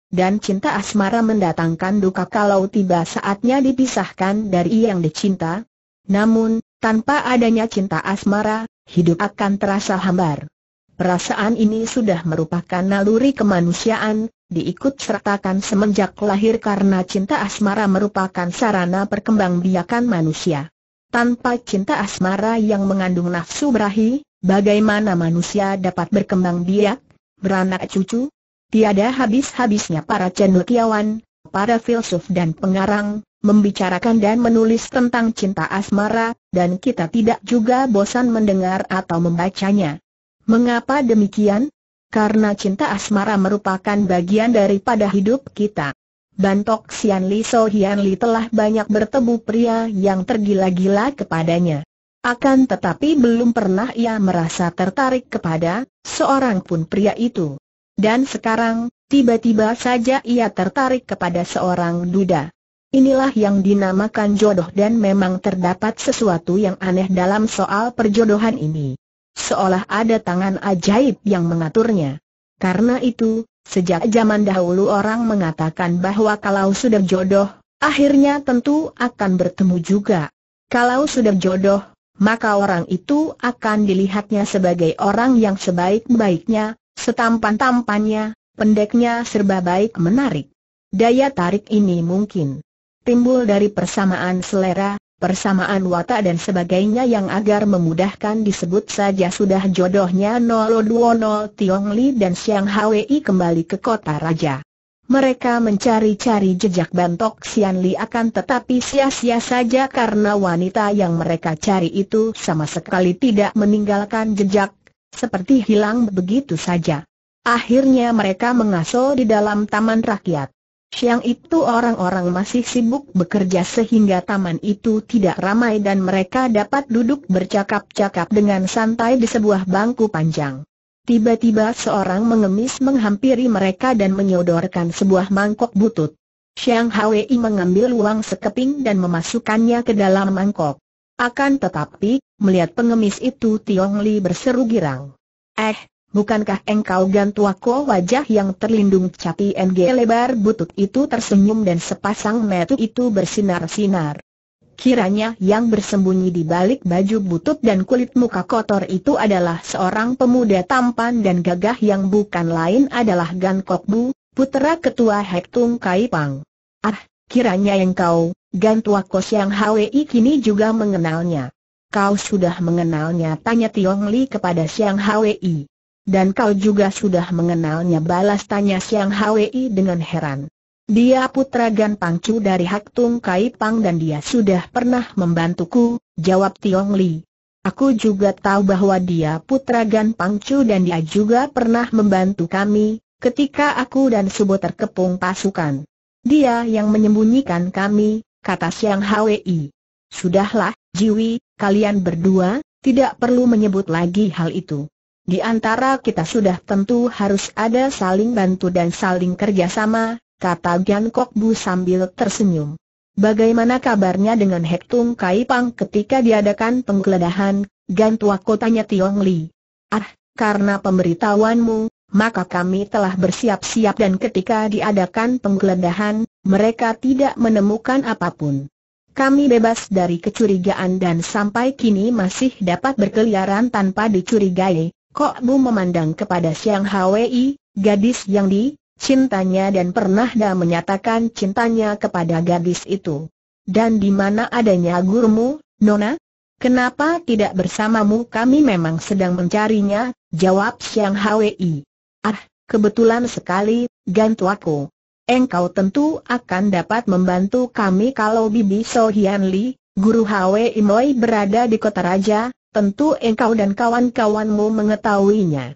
Dan cinta asmara mendatangkan duka kalau tiba saatnya dipisahkan dari yang dicinta. Namun, tanpa adanya cinta asmara, hidup akan terasa hambar. Perasaan ini sudah merupakan naluri kemanusiaan, diikut sertakan semenjak lahir karena cinta asmara merupakan sarana perkembangbiakan manusia. Tanpa cinta asmara yang mengandung nafsu berahi, bagaimana manusia dapat berkembang biak? beranak cucu, tiada habis-habisnya para cendekiawan, para filsuf dan pengarang, membicarakan dan menulis tentang cinta asmara, dan kita tidak juga bosan mendengar atau membacanya. Mengapa demikian? Karena cinta asmara merupakan bagian daripada hidup kita. Bantok Sian Li So Hian Li telah banyak bertemu pria yang tergila-gila kepadanya. Akan tetapi belum pernah ia merasa tertarik kepada seorang pun pria itu. Dan sekarang, tiba-tiba saja ia tertarik kepada seorang duda. Inilah yang dinamakan jodoh dan memang terdapat sesuatu yang aneh dalam soal perjodohan ini. Seolah ada tangan ajaib yang mengaturnya. Karena itu, sejak zaman dahulu orang mengatakan bahwa kalau sudah jodoh, akhirnya tentu akan bertemu juga. Kalau sudah jodoh, maka orang itu akan dilihatnya sebagai orang yang sebaik-baiknya, setampan-tampannya, pendeknya serba baik menarik. Daya tarik ini mungkin timbul dari persamaan selera, persamaan watak dan sebagainya yang agar memudahkan disebut saja sudah jodohnya 020 Tiongli dan Xiang Hwi kembali ke kota raja. Mereka mencari-cari jejak Bantok Sian Li akan tetapi sia-sia saja karena wanita yang mereka cari itu sama sekali tidak meninggalkan jejak, seperti hilang begitu saja. Akhirnya mereka mengaso di dalam taman rakyat. Siang itu orang-orang masih sibuk bekerja sehingga taman itu tidak ramai dan mereka dapat duduk bercakap-cakap dengan santai di sebuah bangku panjang. Tiba-tiba seorang mengemis menghampiri mereka dan menyodorkan sebuah mangkok butut. Xiang Hwei mengambil uang sekeping dan memasukkannya ke dalam mangkok. Akan tetapi, melihat pengemis itu Tiong Li berseru girang. Eh, bukankah engkau gantuako wajah yang terlindung capi NG lebar butut itu tersenyum dan sepasang metu itu bersinar-sinar. Kiranya yang bersembunyi di balik baju butut dan kulit muka kotor itu adalah seorang pemuda tampan dan gagah yang bukan lain adalah Gan Kok Bu, putera ketua Hektung Kai Pang. Ah, kiranya engkau, Gan Tua Kos yang Hwi kini juga mengenalnya. Kau sudah mengenalnya tanya Tiong Li kepada Siang Hwi. Dan kau juga sudah mengenalnya balas tanya Siang Hwi dengan heran. Dia putra Gan Pangcu dari Hak Tung Kai Pang dan dia sudah pernah membantuku, jawab Tiong Li. Aku juga tahu bahwa dia putra Gan Pangcu dan dia juga pernah membantu kami, ketika aku dan Subo terkepung pasukan. Dia yang menyembunyikan kami, kata Siang Hwi. Sudahlah, Jiwi, kalian berdua, tidak perlu menyebut lagi hal itu. Di antara kita sudah tentu harus ada saling bantu dan saling kerjasama, kata Gan Kok Bu sambil tersenyum. Bagaimana kabarnya dengan Hek Kai Pang ketika diadakan penggeledahan, Gan Tua Kotanya Tiong Li. Ah, karena pemberitahuanmu, maka kami telah bersiap-siap dan ketika diadakan penggeledahan, mereka tidak menemukan apapun. Kami bebas dari kecurigaan dan sampai kini masih dapat berkeliaran tanpa dicurigai. Kok Bu memandang kepada Siang Hwi, gadis yang di cintanya dan pernah dah menyatakan cintanya kepada gadis itu. Dan di mana adanya gurumu, Nona? Kenapa tidak bersamamu kami memang sedang mencarinya, jawab Siang Hwi. Ah, kebetulan sekali, gantuku. Engkau tentu akan dapat membantu kami kalau Bibi So Hian Li, guru Hwi Moi berada di kota raja, tentu engkau dan kawan-kawanmu mengetahuinya.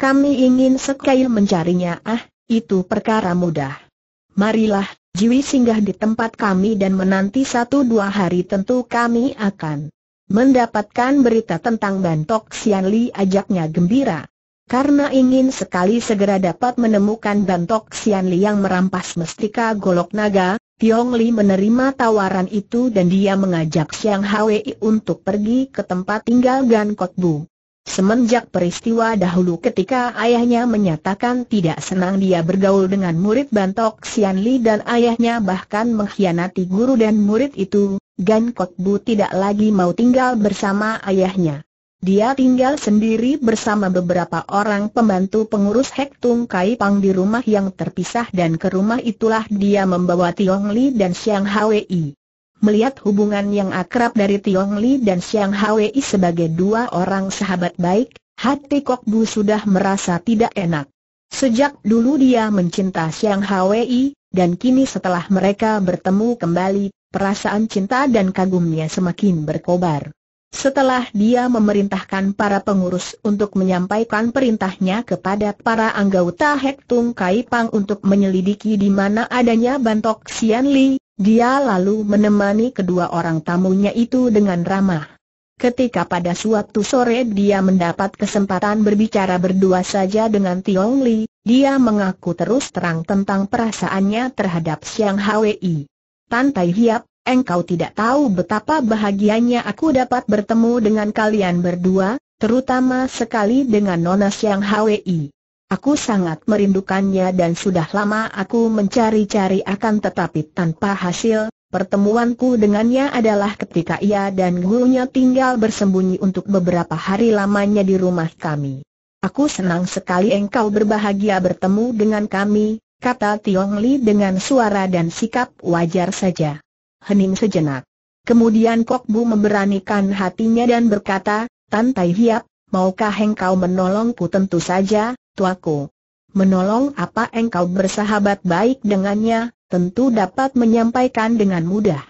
Kami ingin sekali mencarinya ah, itu perkara mudah. Marilah, Jiwi singgah di tempat kami dan menanti satu dua hari tentu kami akan mendapatkan berita tentang Bantok Sian Li ajaknya gembira. Karena ingin sekali segera dapat menemukan Bantok Sian Li yang merampas mestika golok naga, Tiong Li menerima tawaran itu dan dia mengajak Siang Hwi untuk pergi ke tempat tinggal Gan Kot Bu. Semenjak peristiwa dahulu ketika ayahnya menyatakan tidak senang dia bergaul dengan murid Bantok Sian Li dan ayahnya bahkan mengkhianati guru dan murid itu, Gan Kotbu Bu tidak lagi mau tinggal bersama ayahnya. Dia tinggal sendiri bersama beberapa orang pembantu pengurus hektung Kai Pang di rumah yang terpisah dan ke rumah itulah dia membawa Tiong Li dan Xiang Hwi melihat hubungan yang akrab dari Tiong Li dan Siang Hwi sebagai dua orang sahabat baik, hati Kok Bu sudah merasa tidak enak. Sejak dulu dia mencinta Siang Hwi, dan kini setelah mereka bertemu kembali, perasaan cinta dan kagumnya semakin berkobar. Setelah dia memerintahkan para pengurus untuk menyampaikan perintahnya kepada para anggota Hektung Tung untuk menyelidiki di mana adanya bantok Xian Li, dia lalu menemani kedua orang tamunya itu dengan ramah. Ketika pada suatu sore dia mendapat kesempatan berbicara berdua saja dengan Tiong Li, dia mengaku terus terang tentang perasaannya terhadap Siang Hwi. Tai Hiap, engkau tidak tahu betapa bahagianya aku dapat bertemu dengan kalian berdua, terutama sekali dengan Nona Siang Hwi. Aku sangat merindukannya dan sudah lama aku mencari-cari akan tetapi tanpa hasil, pertemuanku dengannya adalah ketika ia dan gurunya tinggal bersembunyi untuk beberapa hari lamanya di rumah kami. Aku senang sekali engkau berbahagia bertemu dengan kami, kata Tiong Li dengan suara dan sikap wajar saja. Hening sejenak. Kemudian Kok Bu memberanikan hatinya dan berkata, Tantai Hiap, maukah engkau menolongku tentu saja, tuaku. Menolong apa engkau bersahabat baik dengannya, tentu dapat menyampaikan dengan mudah.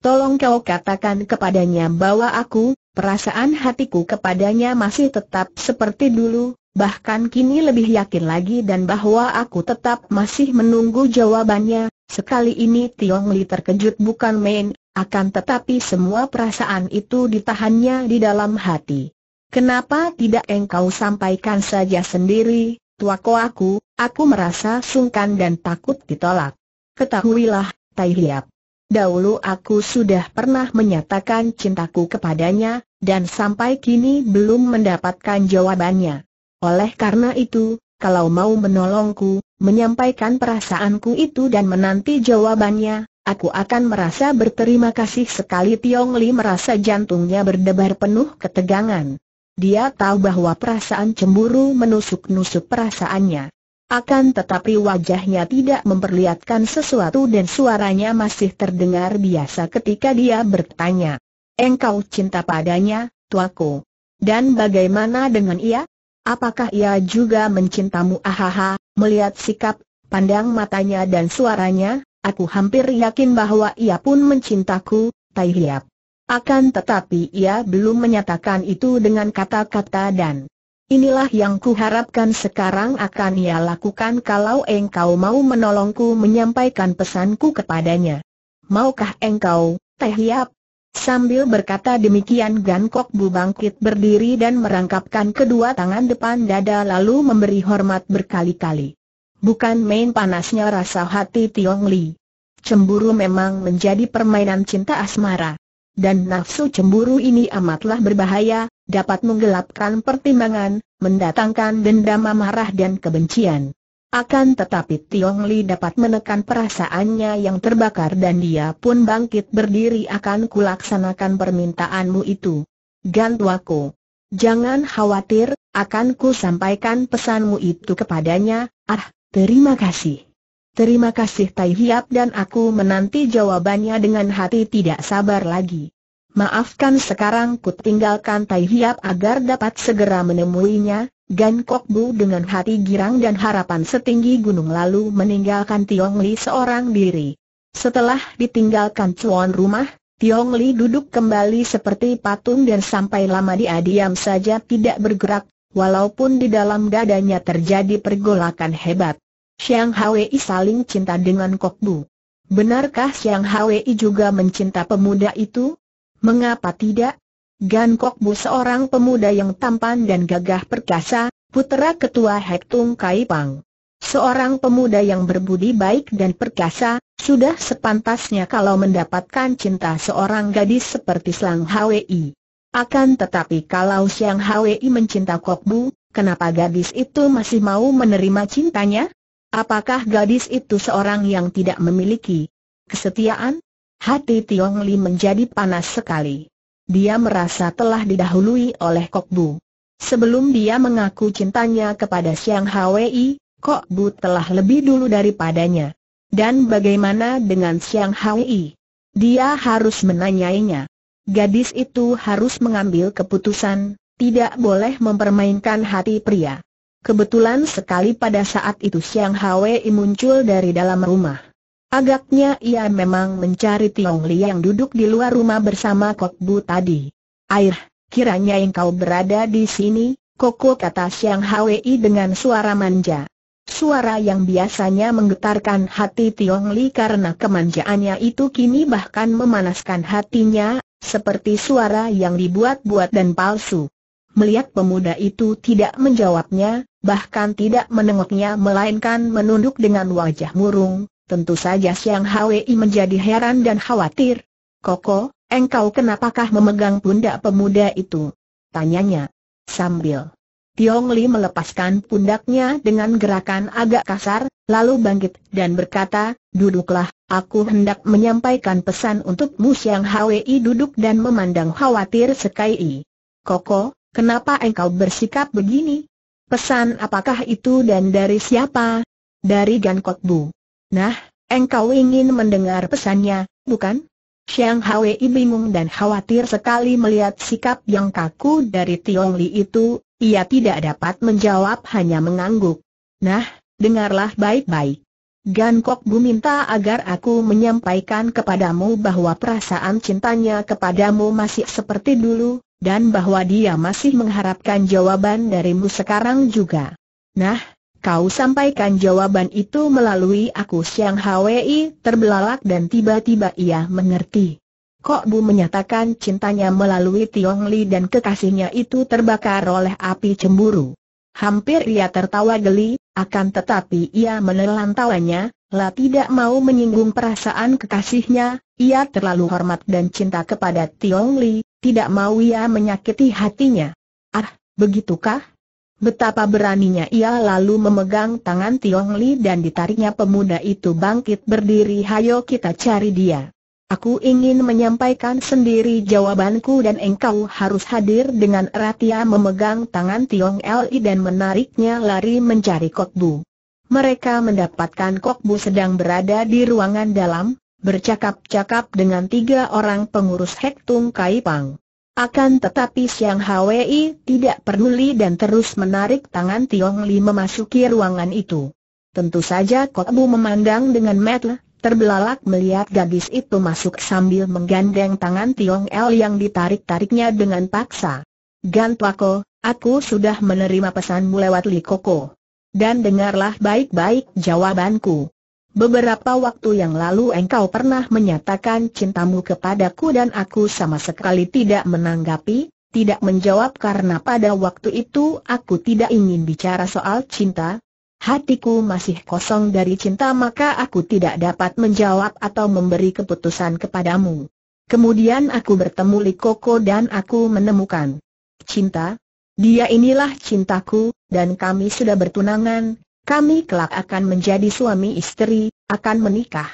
Tolong kau katakan kepadanya bahwa aku, perasaan hatiku kepadanya masih tetap seperti dulu, bahkan kini lebih yakin lagi dan bahwa aku tetap masih menunggu jawabannya. Sekali ini Tiong Li terkejut bukan main, akan tetapi semua perasaan itu ditahannya di dalam hati. Kenapa tidak engkau sampaikan saja sendiri, tuaku aku, aku merasa sungkan dan takut ditolak. Ketahuilah, Tai Hiap. Dahulu aku sudah pernah menyatakan cintaku kepadanya, dan sampai kini belum mendapatkan jawabannya. Oleh karena itu, kalau mau menolongku, menyampaikan perasaanku itu dan menanti jawabannya, aku akan merasa berterima kasih sekali Tiong Li merasa jantungnya berdebar penuh ketegangan. Dia tahu bahwa perasaan cemburu menusuk-nusuk perasaannya. Akan tetapi wajahnya tidak memperlihatkan sesuatu dan suaranya masih terdengar biasa ketika dia bertanya. Engkau cinta padanya, tuaku. Dan bagaimana dengan ia? Apakah ia juga mencintamu? Ahaha, melihat sikap, pandang matanya dan suaranya, aku hampir yakin bahwa ia pun mencintaku, Tai akan tetapi ia belum menyatakan itu dengan kata-kata dan Inilah yang kuharapkan sekarang akan ia lakukan kalau engkau mau menolongku menyampaikan pesanku kepadanya. Maukah engkau, Teh Yap? Sambil berkata demikian Gan Kok Bu bangkit berdiri dan merangkapkan kedua tangan depan dada lalu memberi hormat berkali-kali. Bukan main panasnya rasa hati Tiong Li. Cemburu memang menjadi permainan cinta asmara dan nafsu cemburu ini amatlah berbahaya, dapat menggelapkan pertimbangan, mendatangkan dendam amarah dan kebencian. Akan tetapi Tiong Li dapat menekan perasaannya yang terbakar dan dia pun bangkit berdiri akan kulaksanakan permintaanmu itu. Gantuaku. Jangan khawatir, akan ku sampaikan pesanmu itu kepadanya, ah, terima kasih. Terima kasih Tai Hiap dan aku menanti jawabannya dengan hati tidak sabar lagi. Maafkan sekarang ku tinggalkan Tai Hiap agar dapat segera menemuinya, Gan Kok Bu dengan hati girang dan harapan setinggi gunung lalu meninggalkan Tiong Li seorang diri. Setelah ditinggalkan cuan rumah, Tiong Li duduk kembali seperti patung dan sampai lama dia diam saja tidak bergerak, walaupun di dalam dadanya terjadi pergolakan hebat. Siang Hwei saling cinta dengan Kok Bu. Benarkah Siang Hwei juga mencinta pemuda itu? Mengapa tidak? Gan Kok Bu seorang pemuda yang tampan dan gagah perkasa, putera ketua Hektung Kai Pang. Seorang pemuda yang berbudi baik dan perkasa, sudah sepantasnya kalau mendapatkan cinta seorang gadis seperti Siang Hwei. Akan tetapi kalau Siang Hwei mencinta Kok Bu, kenapa gadis itu masih mau menerima cintanya? Apakah gadis itu seorang yang tidak memiliki kesetiaan? Hati Tiong Li menjadi panas sekali. Dia merasa telah didahului oleh Kok Bu. Sebelum dia mengaku cintanya kepada Siang Hwi, Kok Bu telah lebih dulu daripadanya. Dan bagaimana dengan Siang Hwi? Dia harus menanyainya. Gadis itu harus mengambil keputusan, tidak boleh mempermainkan hati pria. Kebetulan sekali pada saat itu Siang Hwei muncul dari dalam rumah. Agaknya ia memang mencari Tiong Li yang duduk di luar rumah bersama Kok Bu tadi. Air, kiranya engkau berada di sini, Koko kata Siang Hwei dengan suara manja. Suara yang biasanya menggetarkan hati Tiong Li karena kemanjaannya itu kini bahkan memanaskan hatinya, seperti suara yang dibuat-buat dan palsu. Melihat pemuda itu tidak menjawabnya, bahkan tidak menengoknya melainkan menunduk dengan wajah murung, tentu saja Siang Hwi menjadi heran dan khawatir. Koko, engkau kenapakah memegang pundak pemuda itu? Tanyanya. Sambil Tiong Li melepaskan pundaknya dengan gerakan agak kasar, lalu bangkit dan berkata, Duduklah, aku hendak menyampaikan pesan untukmu Siang Hwi duduk dan memandang khawatir Sekai. Koko, kenapa engkau bersikap begini? Pesan apakah itu dan dari siapa? Dari Gan Kok Bu. Nah, engkau ingin mendengar pesannya, bukan? Xiang Hwei bingung dan khawatir sekali melihat sikap yang kaku dari Tiong Li itu, ia tidak dapat menjawab hanya mengangguk. Nah, dengarlah baik-baik. Gan Kok Bu minta agar aku menyampaikan kepadamu bahwa perasaan cintanya kepadamu masih seperti dulu, dan bahwa dia masih mengharapkan jawaban darimu sekarang juga. Nah, kau sampaikan jawaban itu melalui aku Siang Hwi terbelalak dan tiba-tiba ia mengerti. Kok Bu menyatakan cintanya melalui Tiong Li dan kekasihnya itu terbakar oleh api cemburu. Hampir ia tertawa geli, akan tetapi ia menelan tawanya, La tidak mau menyinggung perasaan kekasihnya, ia terlalu hormat dan cinta kepada Tiong Li, tidak mau ia menyakiti hatinya. Ah, begitukah? Betapa beraninya ia lalu memegang tangan Tiong Li dan ditariknya pemuda itu bangkit berdiri hayo kita cari dia. Aku ingin menyampaikan sendiri jawabanku dan engkau harus hadir dengan erat memegang tangan Tiong Li dan menariknya lari mencari Kok Bu. Mereka mendapatkan Kok Bu sedang berada di ruangan dalam, bercakap-cakap dengan tiga orang pengurus Hektung Kaipang. Akan tetapi Siang Hwi tidak peduli dan terus menarik tangan Tiong Li memasuki ruangan itu. Tentu saja Kok Bu memandang dengan metel, terbelalak melihat gadis itu masuk sambil menggandeng tangan Tiong El yang ditarik-tariknya dengan paksa. Gan Tuako, aku sudah menerima pesanmu lewat Li Koko. Dan dengarlah baik-baik jawabanku. Beberapa waktu yang lalu engkau pernah menyatakan cintamu kepadaku dan aku sama sekali tidak menanggapi, tidak menjawab karena pada waktu itu aku tidak ingin bicara soal cinta, hatiku masih kosong dari cinta maka aku tidak dapat menjawab atau memberi keputusan kepadamu. Kemudian aku bertemu Likoko dan aku menemukan cinta. Dia inilah cintaku, dan kami sudah bertunangan, kami kelak akan menjadi suami istri, akan menikah.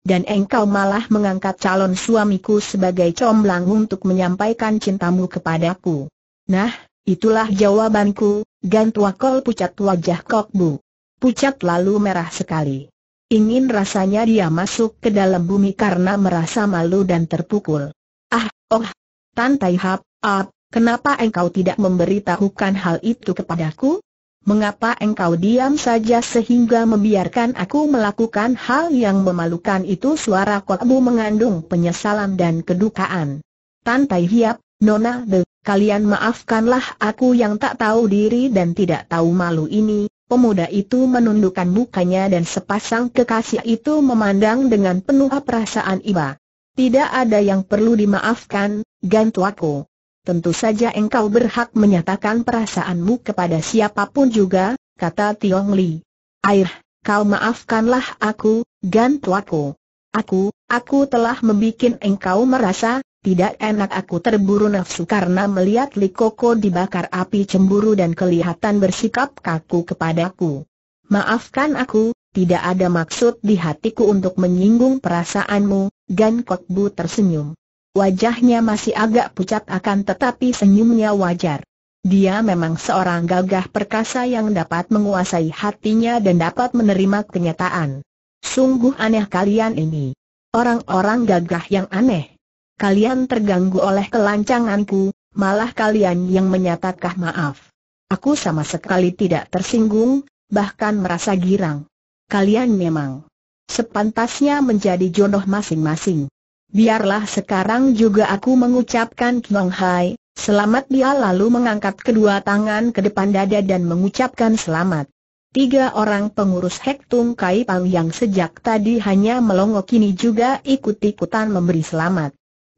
Dan engkau malah mengangkat calon suamiku sebagai comblang untuk menyampaikan cintamu kepadaku. Nah, itulah jawabanku, Gan Kol pucat wajah Kok Bu. Pucat lalu merah sekali. Ingin rasanya dia masuk ke dalam bumi karena merasa malu dan terpukul. Ah, oh, Tan Tai Hap, Ap, kenapa engkau tidak memberitahukan hal itu kepadaku? Mengapa engkau diam saja sehingga membiarkan aku melakukan hal yang memalukan itu? Suara Kok Bu mengandung penyesalan dan kedukaan. Tan Tai Hiap, Nona De, kalian maafkanlah aku yang tak tahu diri dan tidak tahu malu ini. Pemuda itu menundukkan mukanya dan sepasang kekasih itu memandang dengan penuh perasaan iba. Tidak ada yang perlu dimaafkan, gantuku. Tentu saja engkau berhak menyatakan perasaanmu kepada siapapun juga, kata Tiong Li. Air, kau maafkanlah aku, gantuku. Aku, aku telah membuat engkau merasa, tidak enak aku terburu nafsu karena melihat Likoko dibakar api cemburu dan kelihatan bersikap kaku kepadaku. Maafkan aku, tidak ada maksud di hatiku untuk menyinggung perasaanmu, Gan Kok Bu tersenyum. Wajahnya masih agak pucat akan tetapi senyumnya wajar. Dia memang seorang gagah perkasa yang dapat menguasai hatinya dan dapat menerima kenyataan. Sungguh aneh kalian ini. Orang-orang gagah yang aneh kalian terganggu oleh kelancanganku, malah kalian yang menyatakan maaf. Aku sama sekali tidak tersinggung, bahkan merasa girang. Kalian memang sepantasnya menjadi jodoh masing-masing. Biarlah sekarang juga aku mengucapkan Kiong Hai, selamat dia lalu mengangkat kedua tangan ke depan dada dan mengucapkan selamat. Tiga orang pengurus Hektum Kai Pang yang sejak tadi hanya melongok kini juga ikut-ikutan memberi selamat.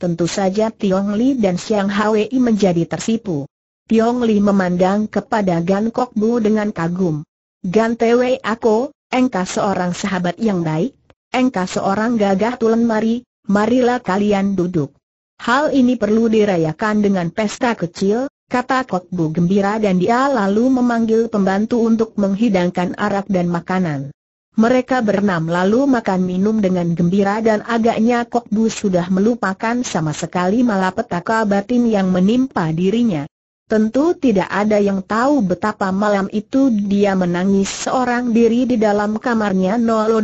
Tentu saja Tiong Li dan Siang Hwi menjadi tersipu. Tiong Li memandang kepada Gan Kok Bu dengan kagum. Gan Tewe Ako, engkau seorang sahabat yang baik, engkau seorang gagah tulen mari, marilah kalian duduk. Hal ini perlu dirayakan dengan pesta kecil, kata Kok Bu gembira dan dia lalu memanggil pembantu untuk menghidangkan arak dan makanan. Mereka berenam lalu makan minum dengan gembira dan agaknya Kok Bu sudah melupakan sama sekali malapetaka batin yang menimpa dirinya. Tentu tidak ada yang tahu betapa malam itu dia menangis seorang diri di dalam kamarnya 020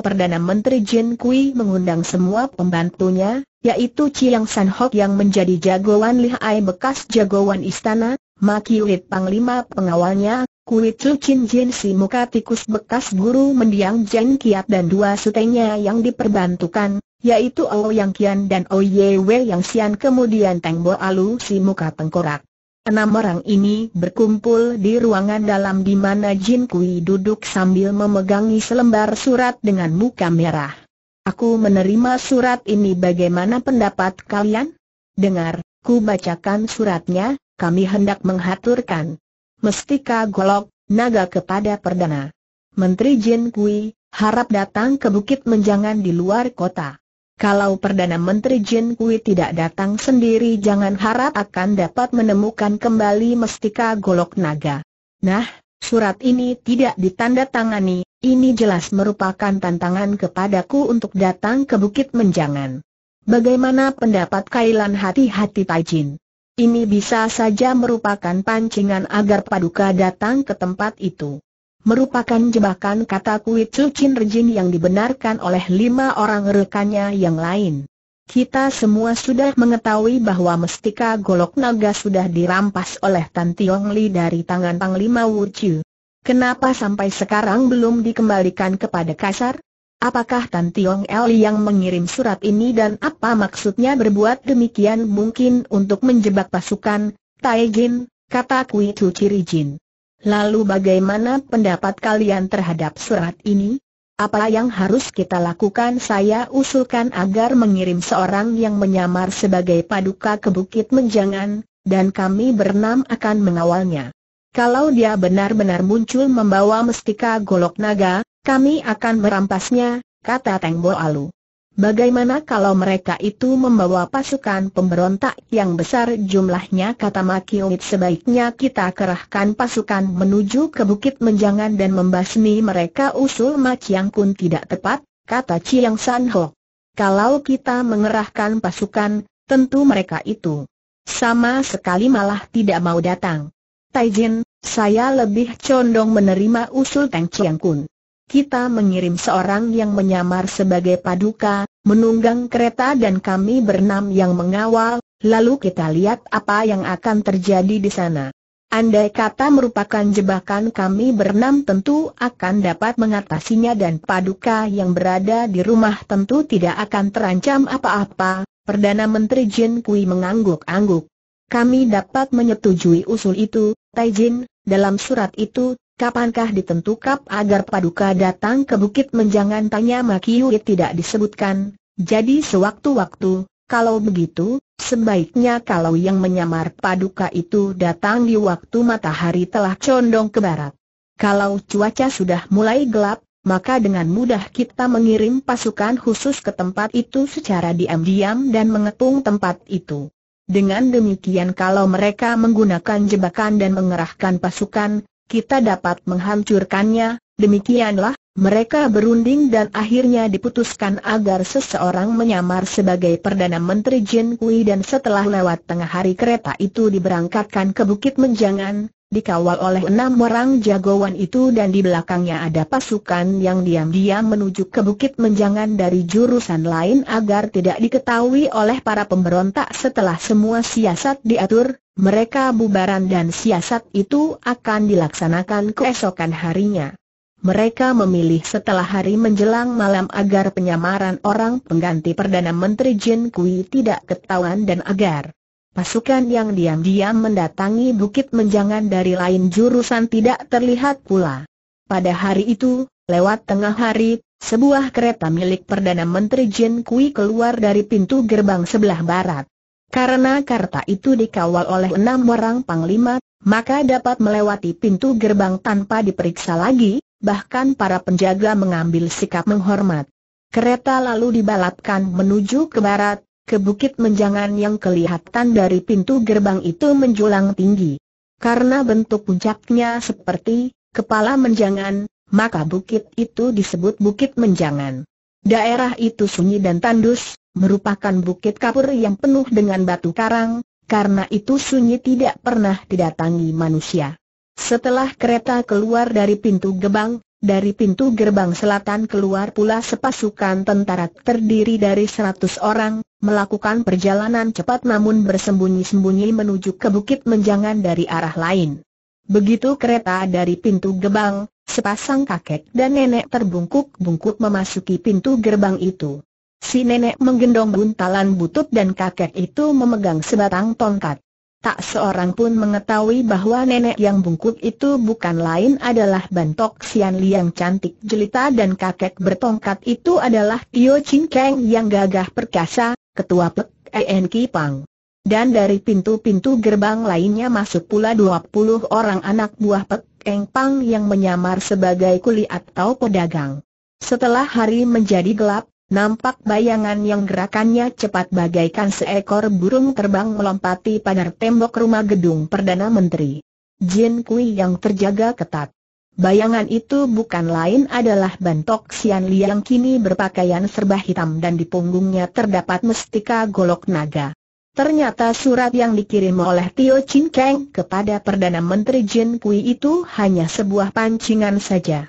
Perdana Menteri Jin Kui mengundang semua pembantunya, yaitu Chiang San Hok yang menjadi jagoan lihai bekas jagoan istana, Maki Panglima pengawalnya, Kui Chu Chin Jin si muka tikus bekas guru mendiang Jen Kiat dan dua sutenya yang diperbantukan, yaitu O Yang Kian dan O Wei Yang Xian kemudian Teng Bo Alu si muka tengkorak. Enam orang ini berkumpul di ruangan dalam di mana Jin Kui duduk sambil memegangi selembar surat dengan muka merah. Aku menerima surat ini bagaimana pendapat kalian? Dengar, ku bacakan suratnya, kami hendak menghaturkan mestika golok, naga kepada perdana. Menteri Jin Kui, harap datang ke bukit menjangan di luar kota. Kalau Perdana Menteri Jin Kui tidak datang sendiri jangan harap akan dapat menemukan kembali mestika golok naga. Nah, surat ini tidak ditandatangani, ini jelas merupakan tantangan kepadaku untuk datang ke bukit menjangan. Bagaimana pendapat Kailan hati-hati Taijin? Ini bisa saja merupakan pancingan agar Paduka datang ke tempat itu. Merupakan jebakan kata kuit sucin rejin yang dibenarkan oleh lima orang rekannya yang lain. Kita semua sudah mengetahui bahwa mestika golok naga sudah dirampas oleh Tan Tiong Li dari tangan Panglima Wu Chiu. Kenapa sampai sekarang belum dikembalikan kepada kasar? Apakah Tan Tiong El yang mengirim surat ini dan apa maksudnya berbuat demikian mungkin untuk menjebak pasukan, Tai Jin, kata Kui Chu Ciri Jin. Lalu bagaimana pendapat kalian terhadap surat ini? Apa yang harus kita lakukan saya usulkan agar mengirim seorang yang menyamar sebagai paduka ke Bukit Menjangan, dan kami bernam akan mengawalnya. Kalau dia benar-benar muncul membawa mestika golok naga, kami akan merampasnya, kata Teng Bo Alu. Bagaimana kalau mereka itu membawa pasukan pemberontak yang besar jumlahnya kata Makiunit sebaiknya kita kerahkan pasukan menuju ke bukit menjangan dan membasmi mereka usul Maciang Kun tidak tepat, kata Chiang San Ho. Kalau kita mengerahkan pasukan, tentu mereka itu sama sekali malah tidak mau datang. Taijin, saya lebih condong menerima usul Teng Chiang Kun kita mengirim seorang yang menyamar sebagai paduka, menunggang kereta dan kami bernam yang mengawal, lalu kita lihat apa yang akan terjadi di sana. Andai kata merupakan jebakan kami bernam tentu akan dapat mengatasinya dan paduka yang berada di rumah tentu tidak akan terancam apa-apa, Perdana Menteri Jin Kui mengangguk-angguk. Kami dapat menyetujui usul itu, Taijin, dalam surat itu Kapankah ditentukan agar paduka datang ke bukit menjangan tanya Makiu tidak disebutkan, jadi sewaktu-waktu, kalau begitu, sebaiknya kalau yang menyamar paduka itu datang di waktu matahari telah condong ke barat. Kalau cuaca sudah mulai gelap, maka dengan mudah kita mengirim pasukan khusus ke tempat itu secara diam-diam dan mengepung tempat itu. Dengan demikian kalau mereka menggunakan jebakan dan mengerahkan pasukan, kita dapat menghancurkannya, demikianlah, mereka berunding dan akhirnya diputuskan agar seseorang menyamar sebagai Perdana Menteri Jin Kui dan setelah lewat tengah hari kereta itu diberangkatkan ke Bukit Menjangan, dikawal oleh enam orang jagoan itu dan di belakangnya ada pasukan yang diam-diam menuju ke bukit menjangan dari jurusan lain agar tidak diketahui oleh para pemberontak setelah semua siasat diatur, mereka bubaran dan siasat itu akan dilaksanakan keesokan harinya. Mereka memilih setelah hari menjelang malam agar penyamaran orang pengganti Perdana Menteri Jin Kui tidak ketahuan dan agar Pasukan yang diam-diam mendatangi Bukit Menjangan dari lain jurusan tidak terlihat pula. Pada hari itu, lewat tengah hari, sebuah kereta milik Perdana Menteri Jin Kui keluar dari pintu gerbang sebelah barat. Karena kereta itu dikawal oleh enam orang panglima, maka dapat melewati pintu gerbang tanpa diperiksa lagi, bahkan para penjaga mengambil sikap menghormat. Kereta lalu dibalapkan menuju ke barat, ke bukit menjangan yang kelihatan dari pintu gerbang itu menjulang tinggi. Karena bentuk puncaknya seperti kepala menjangan, maka bukit itu disebut bukit menjangan. Daerah itu sunyi dan tandus, merupakan bukit kapur yang penuh dengan batu karang, karena itu sunyi tidak pernah didatangi manusia. Setelah kereta keluar dari pintu gerbang. Dari pintu gerbang selatan keluar pula sepasukan tentara terdiri dari 100 orang, melakukan perjalanan cepat namun bersembunyi-sembunyi menuju ke bukit menjangan dari arah lain. Begitu kereta dari pintu gerbang, sepasang kakek dan nenek terbungkuk-bungkuk memasuki pintu gerbang itu. Si nenek menggendong buntalan butut dan kakek itu memegang sebatang tongkat. Tak seorang pun mengetahui bahwa nenek yang bungkuk itu bukan lain adalah Bantok Sian Liang cantik jelita dan kakek bertongkat itu adalah Tio Ching Kang yang gagah perkasa, ketua Pek En Kipang. Dan dari pintu-pintu gerbang lainnya masuk pula 20 orang anak buah Pek Eng Pang yang menyamar sebagai kuli atau pedagang. Setelah hari menjadi gelap, Nampak bayangan yang gerakannya cepat bagaikan seekor burung terbang melompati pagar tembok rumah gedung Perdana Menteri. Jin Kui yang terjaga ketat. Bayangan itu bukan lain adalah Bantok Sian Liang kini berpakaian serba hitam dan di punggungnya terdapat mestika golok naga. Ternyata surat yang dikirim oleh Tio Chin Kang kepada Perdana Menteri Jin Kui itu hanya sebuah pancingan saja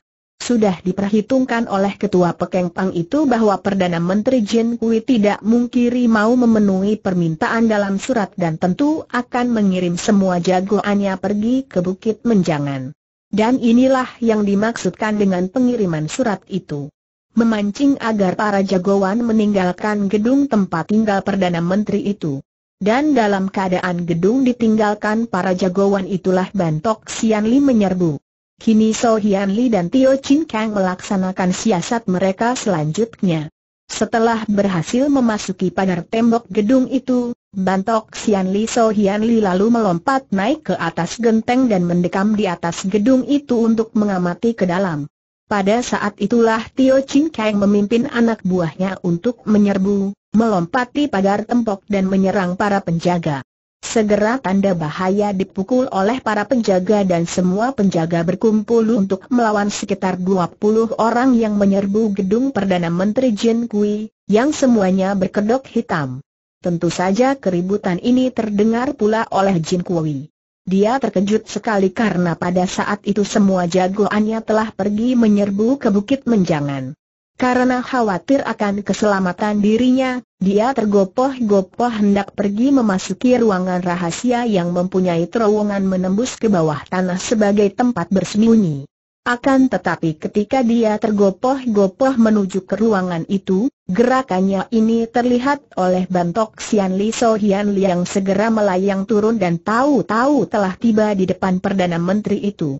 sudah diperhitungkan oleh Ketua Pekeng Pang itu bahwa Perdana Menteri Jin Kui tidak mungkiri mau memenuhi permintaan dalam surat dan tentu akan mengirim semua jagoannya pergi ke Bukit Menjangan. Dan inilah yang dimaksudkan dengan pengiriman surat itu. Memancing agar para jagoan meninggalkan gedung tempat tinggal Perdana Menteri itu. Dan dalam keadaan gedung ditinggalkan para jagoan itulah Bantok Li menyerbu. Kini So Hian Li dan Tio Chin Kang melaksanakan siasat mereka selanjutnya. Setelah berhasil memasuki pagar tembok gedung itu, bantok Sian Li So Hian Li lalu melompat naik ke atas genteng dan mendekam di atas gedung itu untuk mengamati ke dalam. Pada saat itulah Tio Chin Kang memimpin anak buahnya untuk menyerbu, melompati pagar tembok dan menyerang para penjaga. Segera tanda bahaya dipukul oleh para penjaga dan semua penjaga berkumpul untuk melawan sekitar 20 orang yang menyerbu gedung Perdana Menteri Jin Kui, yang semuanya berkedok hitam. Tentu saja keributan ini terdengar pula oleh Jin Kui. Dia terkejut sekali karena pada saat itu semua jagoannya telah pergi menyerbu ke Bukit Menjangan. Karena khawatir akan keselamatan dirinya, dia tergopoh-gopoh hendak pergi memasuki ruangan rahasia yang mempunyai terowongan menembus ke bawah tanah sebagai tempat bersembunyi. Akan tetapi ketika dia tergopoh-gopoh menuju ke ruangan itu, gerakannya ini terlihat oleh Bantok Sian Li So Hian Liang segera melayang turun dan tahu-tahu telah tiba di depan Perdana Menteri itu.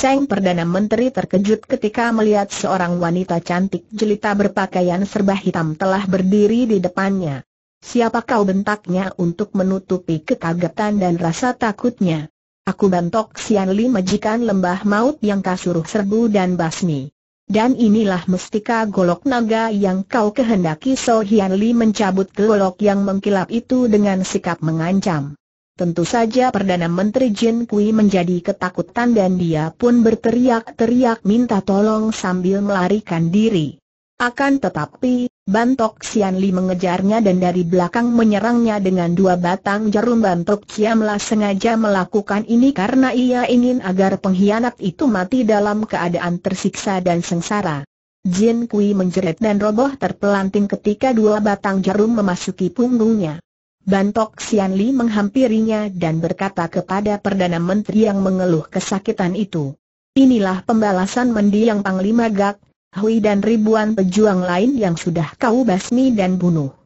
Seng Perdana Menteri terkejut ketika melihat seorang wanita cantik jelita berpakaian serba hitam telah berdiri di depannya. Siapa kau bentaknya untuk menutupi kekagetan dan rasa takutnya? Aku bantok Sian Li majikan lembah maut yang kasuruh serbu dan basmi. Dan inilah mestika golok naga yang kau kehendaki So Hian Li mencabut golok yang mengkilap itu dengan sikap mengancam. Tentu saja Perdana Menteri Jin Kui menjadi ketakutan dan dia pun berteriak-teriak minta tolong sambil melarikan diri. Akan tetapi, Bantok Xian Li mengejarnya dan dari belakang menyerangnya dengan dua batang jarum Bantok Xian La sengaja melakukan ini karena ia ingin agar pengkhianat itu mati dalam keadaan tersiksa dan sengsara. Jin Kui menjerit dan roboh terpelanting ketika dua batang jarum memasuki punggungnya. Bantok Sian Li menghampirinya dan berkata kepada Perdana Menteri yang mengeluh kesakitan itu. Inilah pembalasan mendiang Panglima Gak, Hui dan ribuan pejuang lain yang sudah kau basmi dan bunuh.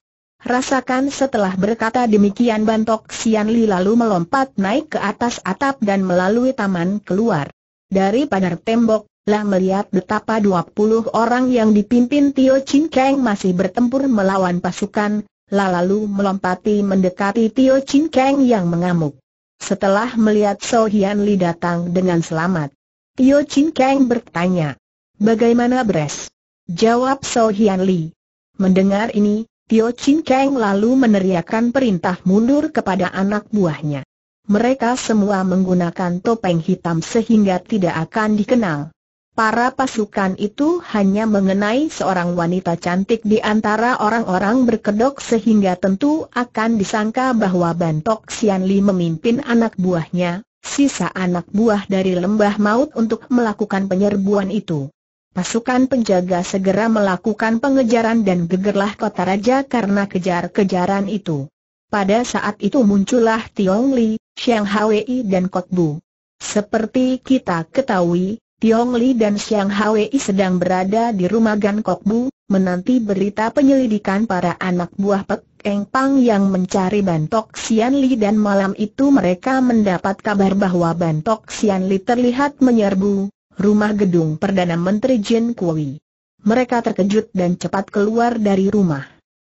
Rasakan setelah berkata demikian Bantok Sian Li lalu melompat naik ke atas atap dan melalui taman keluar. Dari pagar tembok, lah melihat betapa 20 orang yang dipimpin Tio Chin Kang masih bertempur melawan pasukan lalu melompati mendekati Tio Chin Keng yang mengamuk. Setelah melihat So Hian Li datang dengan selamat, Tio Chin Keng bertanya, Bagaimana beres? Jawab So Hian Li. Mendengar ini, Tio Chin Keng lalu meneriakkan perintah mundur kepada anak buahnya. Mereka semua menggunakan topeng hitam sehingga tidak akan dikenal. Para pasukan itu hanya mengenai seorang wanita cantik di antara orang-orang berkedok sehingga tentu akan disangka bahwa Bantok Sian Li memimpin anak buahnya, sisa anak buah dari lembah maut untuk melakukan penyerbuan itu. Pasukan penjaga segera melakukan pengejaran dan gegerlah kota raja karena kejar-kejaran itu. Pada saat itu muncullah Tiong Li, Xiang Hwei dan Kot Bu. Seperti kita ketahui, Tiong Li dan Xiang Hwei sedang berada di rumah Gan Kok Bu, menanti berita penyelidikan para anak buah Pek Eng Pang yang mencari Bantok Xian Li dan malam itu mereka mendapat kabar bahwa Bantok Xian Li terlihat menyerbu rumah gedung Perdana Menteri Jin Kui. Mereka terkejut dan cepat keluar dari rumah.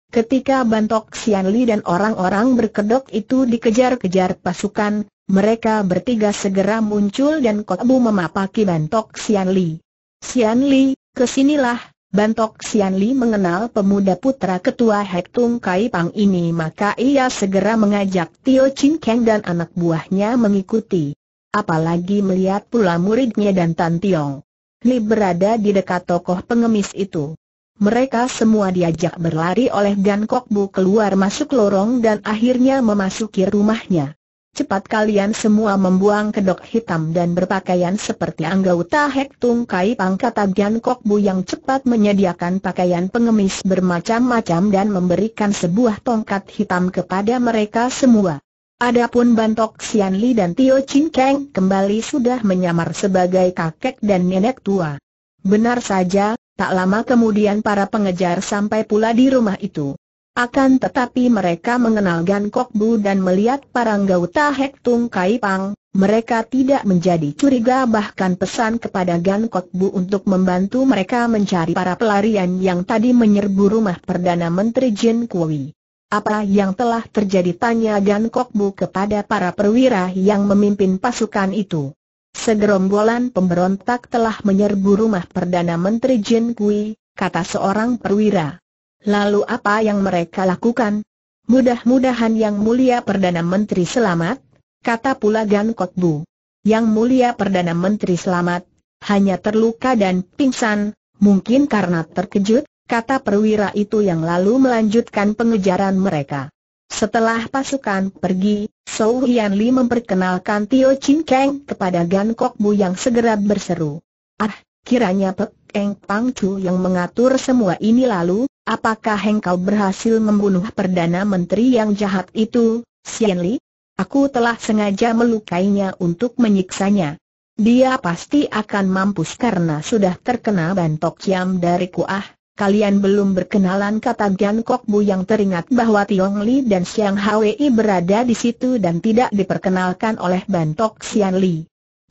Ketika Bantok Xian Li dan orang-orang berkedok itu dikejar-kejar pasukan, mereka bertiga segera muncul dan Kok Bu memapaki Bantok Sian Li. Sian Li, kesinilah, Bantok Sian Li mengenal pemuda putra ketua Hektung Kai Pang ini maka ia segera mengajak Tio Chin Keng dan anak buahnya mengikuti. Apalagi melihat pula muridnya dan Tan Tiong. Li berada di dekat tokoh pengemis itu. Mereka semua diajak berlari oleh Gan Kok Bu keluar masuk lorong dan akhirnya memasuki rumahnya cepat kalian semua membuang kedok hitam dan berpakaian seperti anggota Hek Tung Kai Pangkat kata Kok Bu yang cepat menyediakan pakaian pengemis bermacam-macam dan memberikan sebuah tongkat hitam kepada mereka semua. Adapun Bantok Sian Li dan Tio Chin Kang kembali sudah menyamar sebagai kakek dan nenek tua. Benar saja, tak lama kemudian para pengejar sampai pula di rumah itu. Akan tetapi mereka mengenal Gan Kok Bu dan melihat parang gauta Hek Tung Kai Pang, mereka tidak menjadi curiga bahkan pesan kepada Gan Kok Bu untuk membantu mereka mencari para pelarian yang tadi menyerbu rumah Perdana Menteri Jin Kui. Apa yang telah terjadi tanya Gan Kok Bu kepada para perwira yang memimpin pasukan itu. Segerombolan pemberontak telah menyerbu rumah Perdana Menteri Jin Kui, kata seorang perwira. Lalu apa yang mereka lakukan? Mudah-mudahan Yang Mulia Perdana Menteri selamat, kata pula Gan Kotbu. Yang Mulia Perdana Menteri selamat, hanya terluka dan pingsan, mungkin karena terkejut, kata perwira itu yang lalu melanjutkan pengejaran mereka. Setelah pasukan pergi, Sou Hian Li memperkenalkan Tio Chin Kang kepada Gan Kok Bu yang segera berseru. Ah, Kiranya Pek Eng Pang Chu yang mengatur semua ini lalu, apakah engkau berhasil membunuh Perdana Menteri yang jahat itu, Sien Li? Aku telah sengaja melukainya untuk menyiksanya. Dia pasti akan mampus karena sudah terkena bantok Yam dari kuah. Kalian belum berkenalan kata Gan Kok Bu yang teringat bahwa Tiong Li dan Siang Hwi berada di situ dan tidak diperkenalkan oleh bantok Sian Li.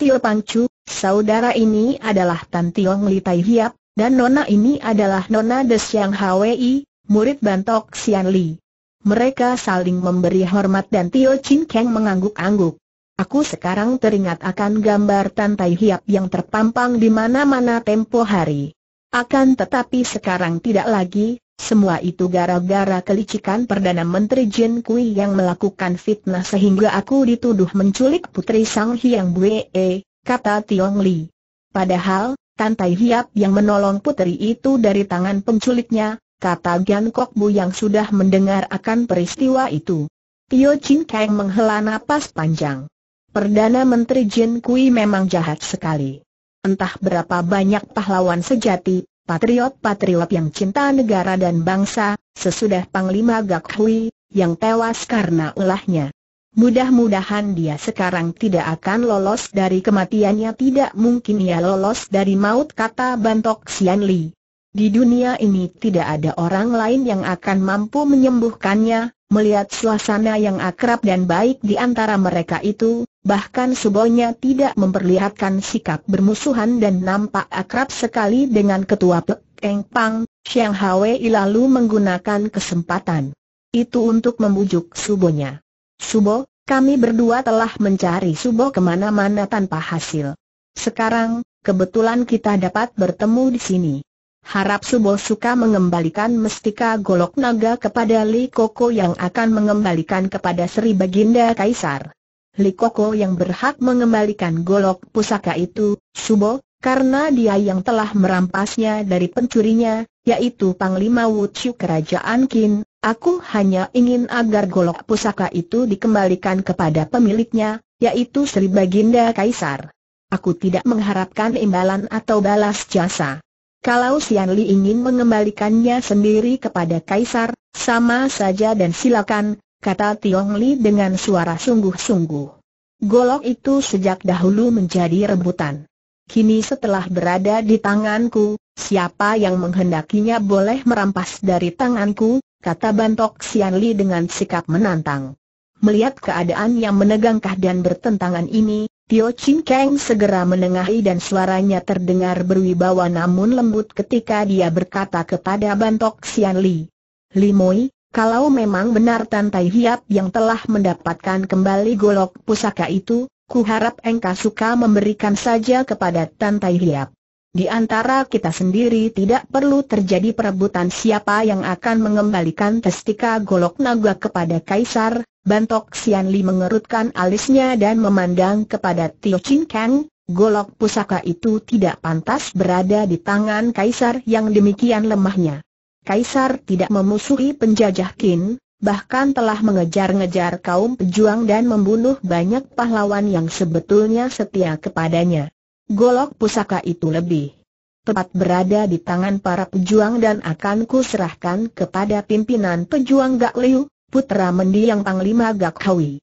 Tio Pancu, saudara ini adalah Tan Tiong Li Tai Hiap, dan nona ini adalah nona Des Yang Hwi, murid Bantok Sian Li. Mereka saling memberi hormat dan Tio Chin Keng mengangguk-angguk. Aku sekarang teringat akan gambar Tan Tai Hiap yang terpampang di mana-mana tempo hari. Akan tetapi sekarang tidak lagi, semua itu gara-gara kelicikan Perdana Menteri Jin Kui yang melakukan fitnah sehingga aku dituduh menculik putri Sang Hyang Bue, kata Tiong Li. Padahal, Tantai Hiap yang menolong putri itu dari tangan penculiknya, kata Gan Kok Bu yang sudah mendengar akan peristiwa itu. Tio Chin Kang menghela napas panjang. Perdana Menteri Jin Kui memang jahat sekali. Entah berapa banyak pahlawan sejati, patriot-patriot yang cinta negara dan bangsa, sesudah Panglima Gak Hui, yang tewas karena ulahnya. Mudah-mudahan dia sekarang tidak akan lolos dari kematiannya tidak mungkin ia lolos dari maut kata Bantok Sian Li. Di dunia ini tidak ada orang lain yang akan mampu menyembuhkannya, melihat suasana yang akrab dan baik di antara mereka itu, Bahkan Subonya tidak memperlihatkan sikap bermusuhan dan nampak akrab sekali dengan ketua Peng Pang, Xiang Hwei lalu menggunakan kesempatan itu untuk membujuk Subonya. Subo, kami berdua telah mencari Subo kemana-mana tanpa hasil. Sekarang, kebetulan kita dapat bertemu di sini. Harap Subo suka mengembalikan mestika golok naga kepada Li Koko yang akan mengembalikan kepada Sri Baginda Kaisar. Koko yang berhak mengembalikan golok pusaka itu, Subo, karena dia yang telah merampasnya dari pencurinya, yaitu Panglima Wuchu Kerajaan Qin, aku hanya ingin agar golok pusaka itu dikembalikan kepada pemiliknya, yaitu Sri Baginda Kaisar. Aku tidak mengharapkan imbalan atau balas jasa. Kalau Sian Li ingin mengembalikannya sendiri kepada Kaisar, sama saja dan silakan, kata Tiong Li dengan suara sungguh-sungguh. Golok itu sejak dahulu menjadi rebutan. Kini setelah berada di tanganku, siapa yang menghendakinya boleh merampas dari tanganku, kata Bantok Sian Li dengan sikap menantang. Melihat keadaan yang menegangkah dan bertentangan ini, Tio Chin Kang segera menengahi dan suaranya terdengar berwibawa namun lembut ketika dia berkata kepada Bantok Sian Li. Limoi, kalau memang benar Tantai Hiap yang telah mendapatkan kembali golok pusaka itu, ku harap engkau suka memberikan saja kepada Tantai Hiap. Di antara kita sendiri tidak perlu terjadi perebutan siapa yang akan mengembalikan testika golok naga kepada Kaisar, Bantok Sian Li mengerutkan alisnya dan memandang kepada Tio Chin Kang, golok pusaka itu tidak pantas berada di tangan Kaisar yang demikian lemahnya. Kaisar tidak memusuhi penjajah Qin, bahkan telah mengejar-ngejar kaum pejuang dan membunuh banyak pahlawan yang sebetulnya setia kepadanya. Golok pusaka itu lebih tepat berada di tangan para pejuang dan akan kuserahkan kepada pimpinan pejuang Gak Liu, putra mendiang Panglima Gak Hawi.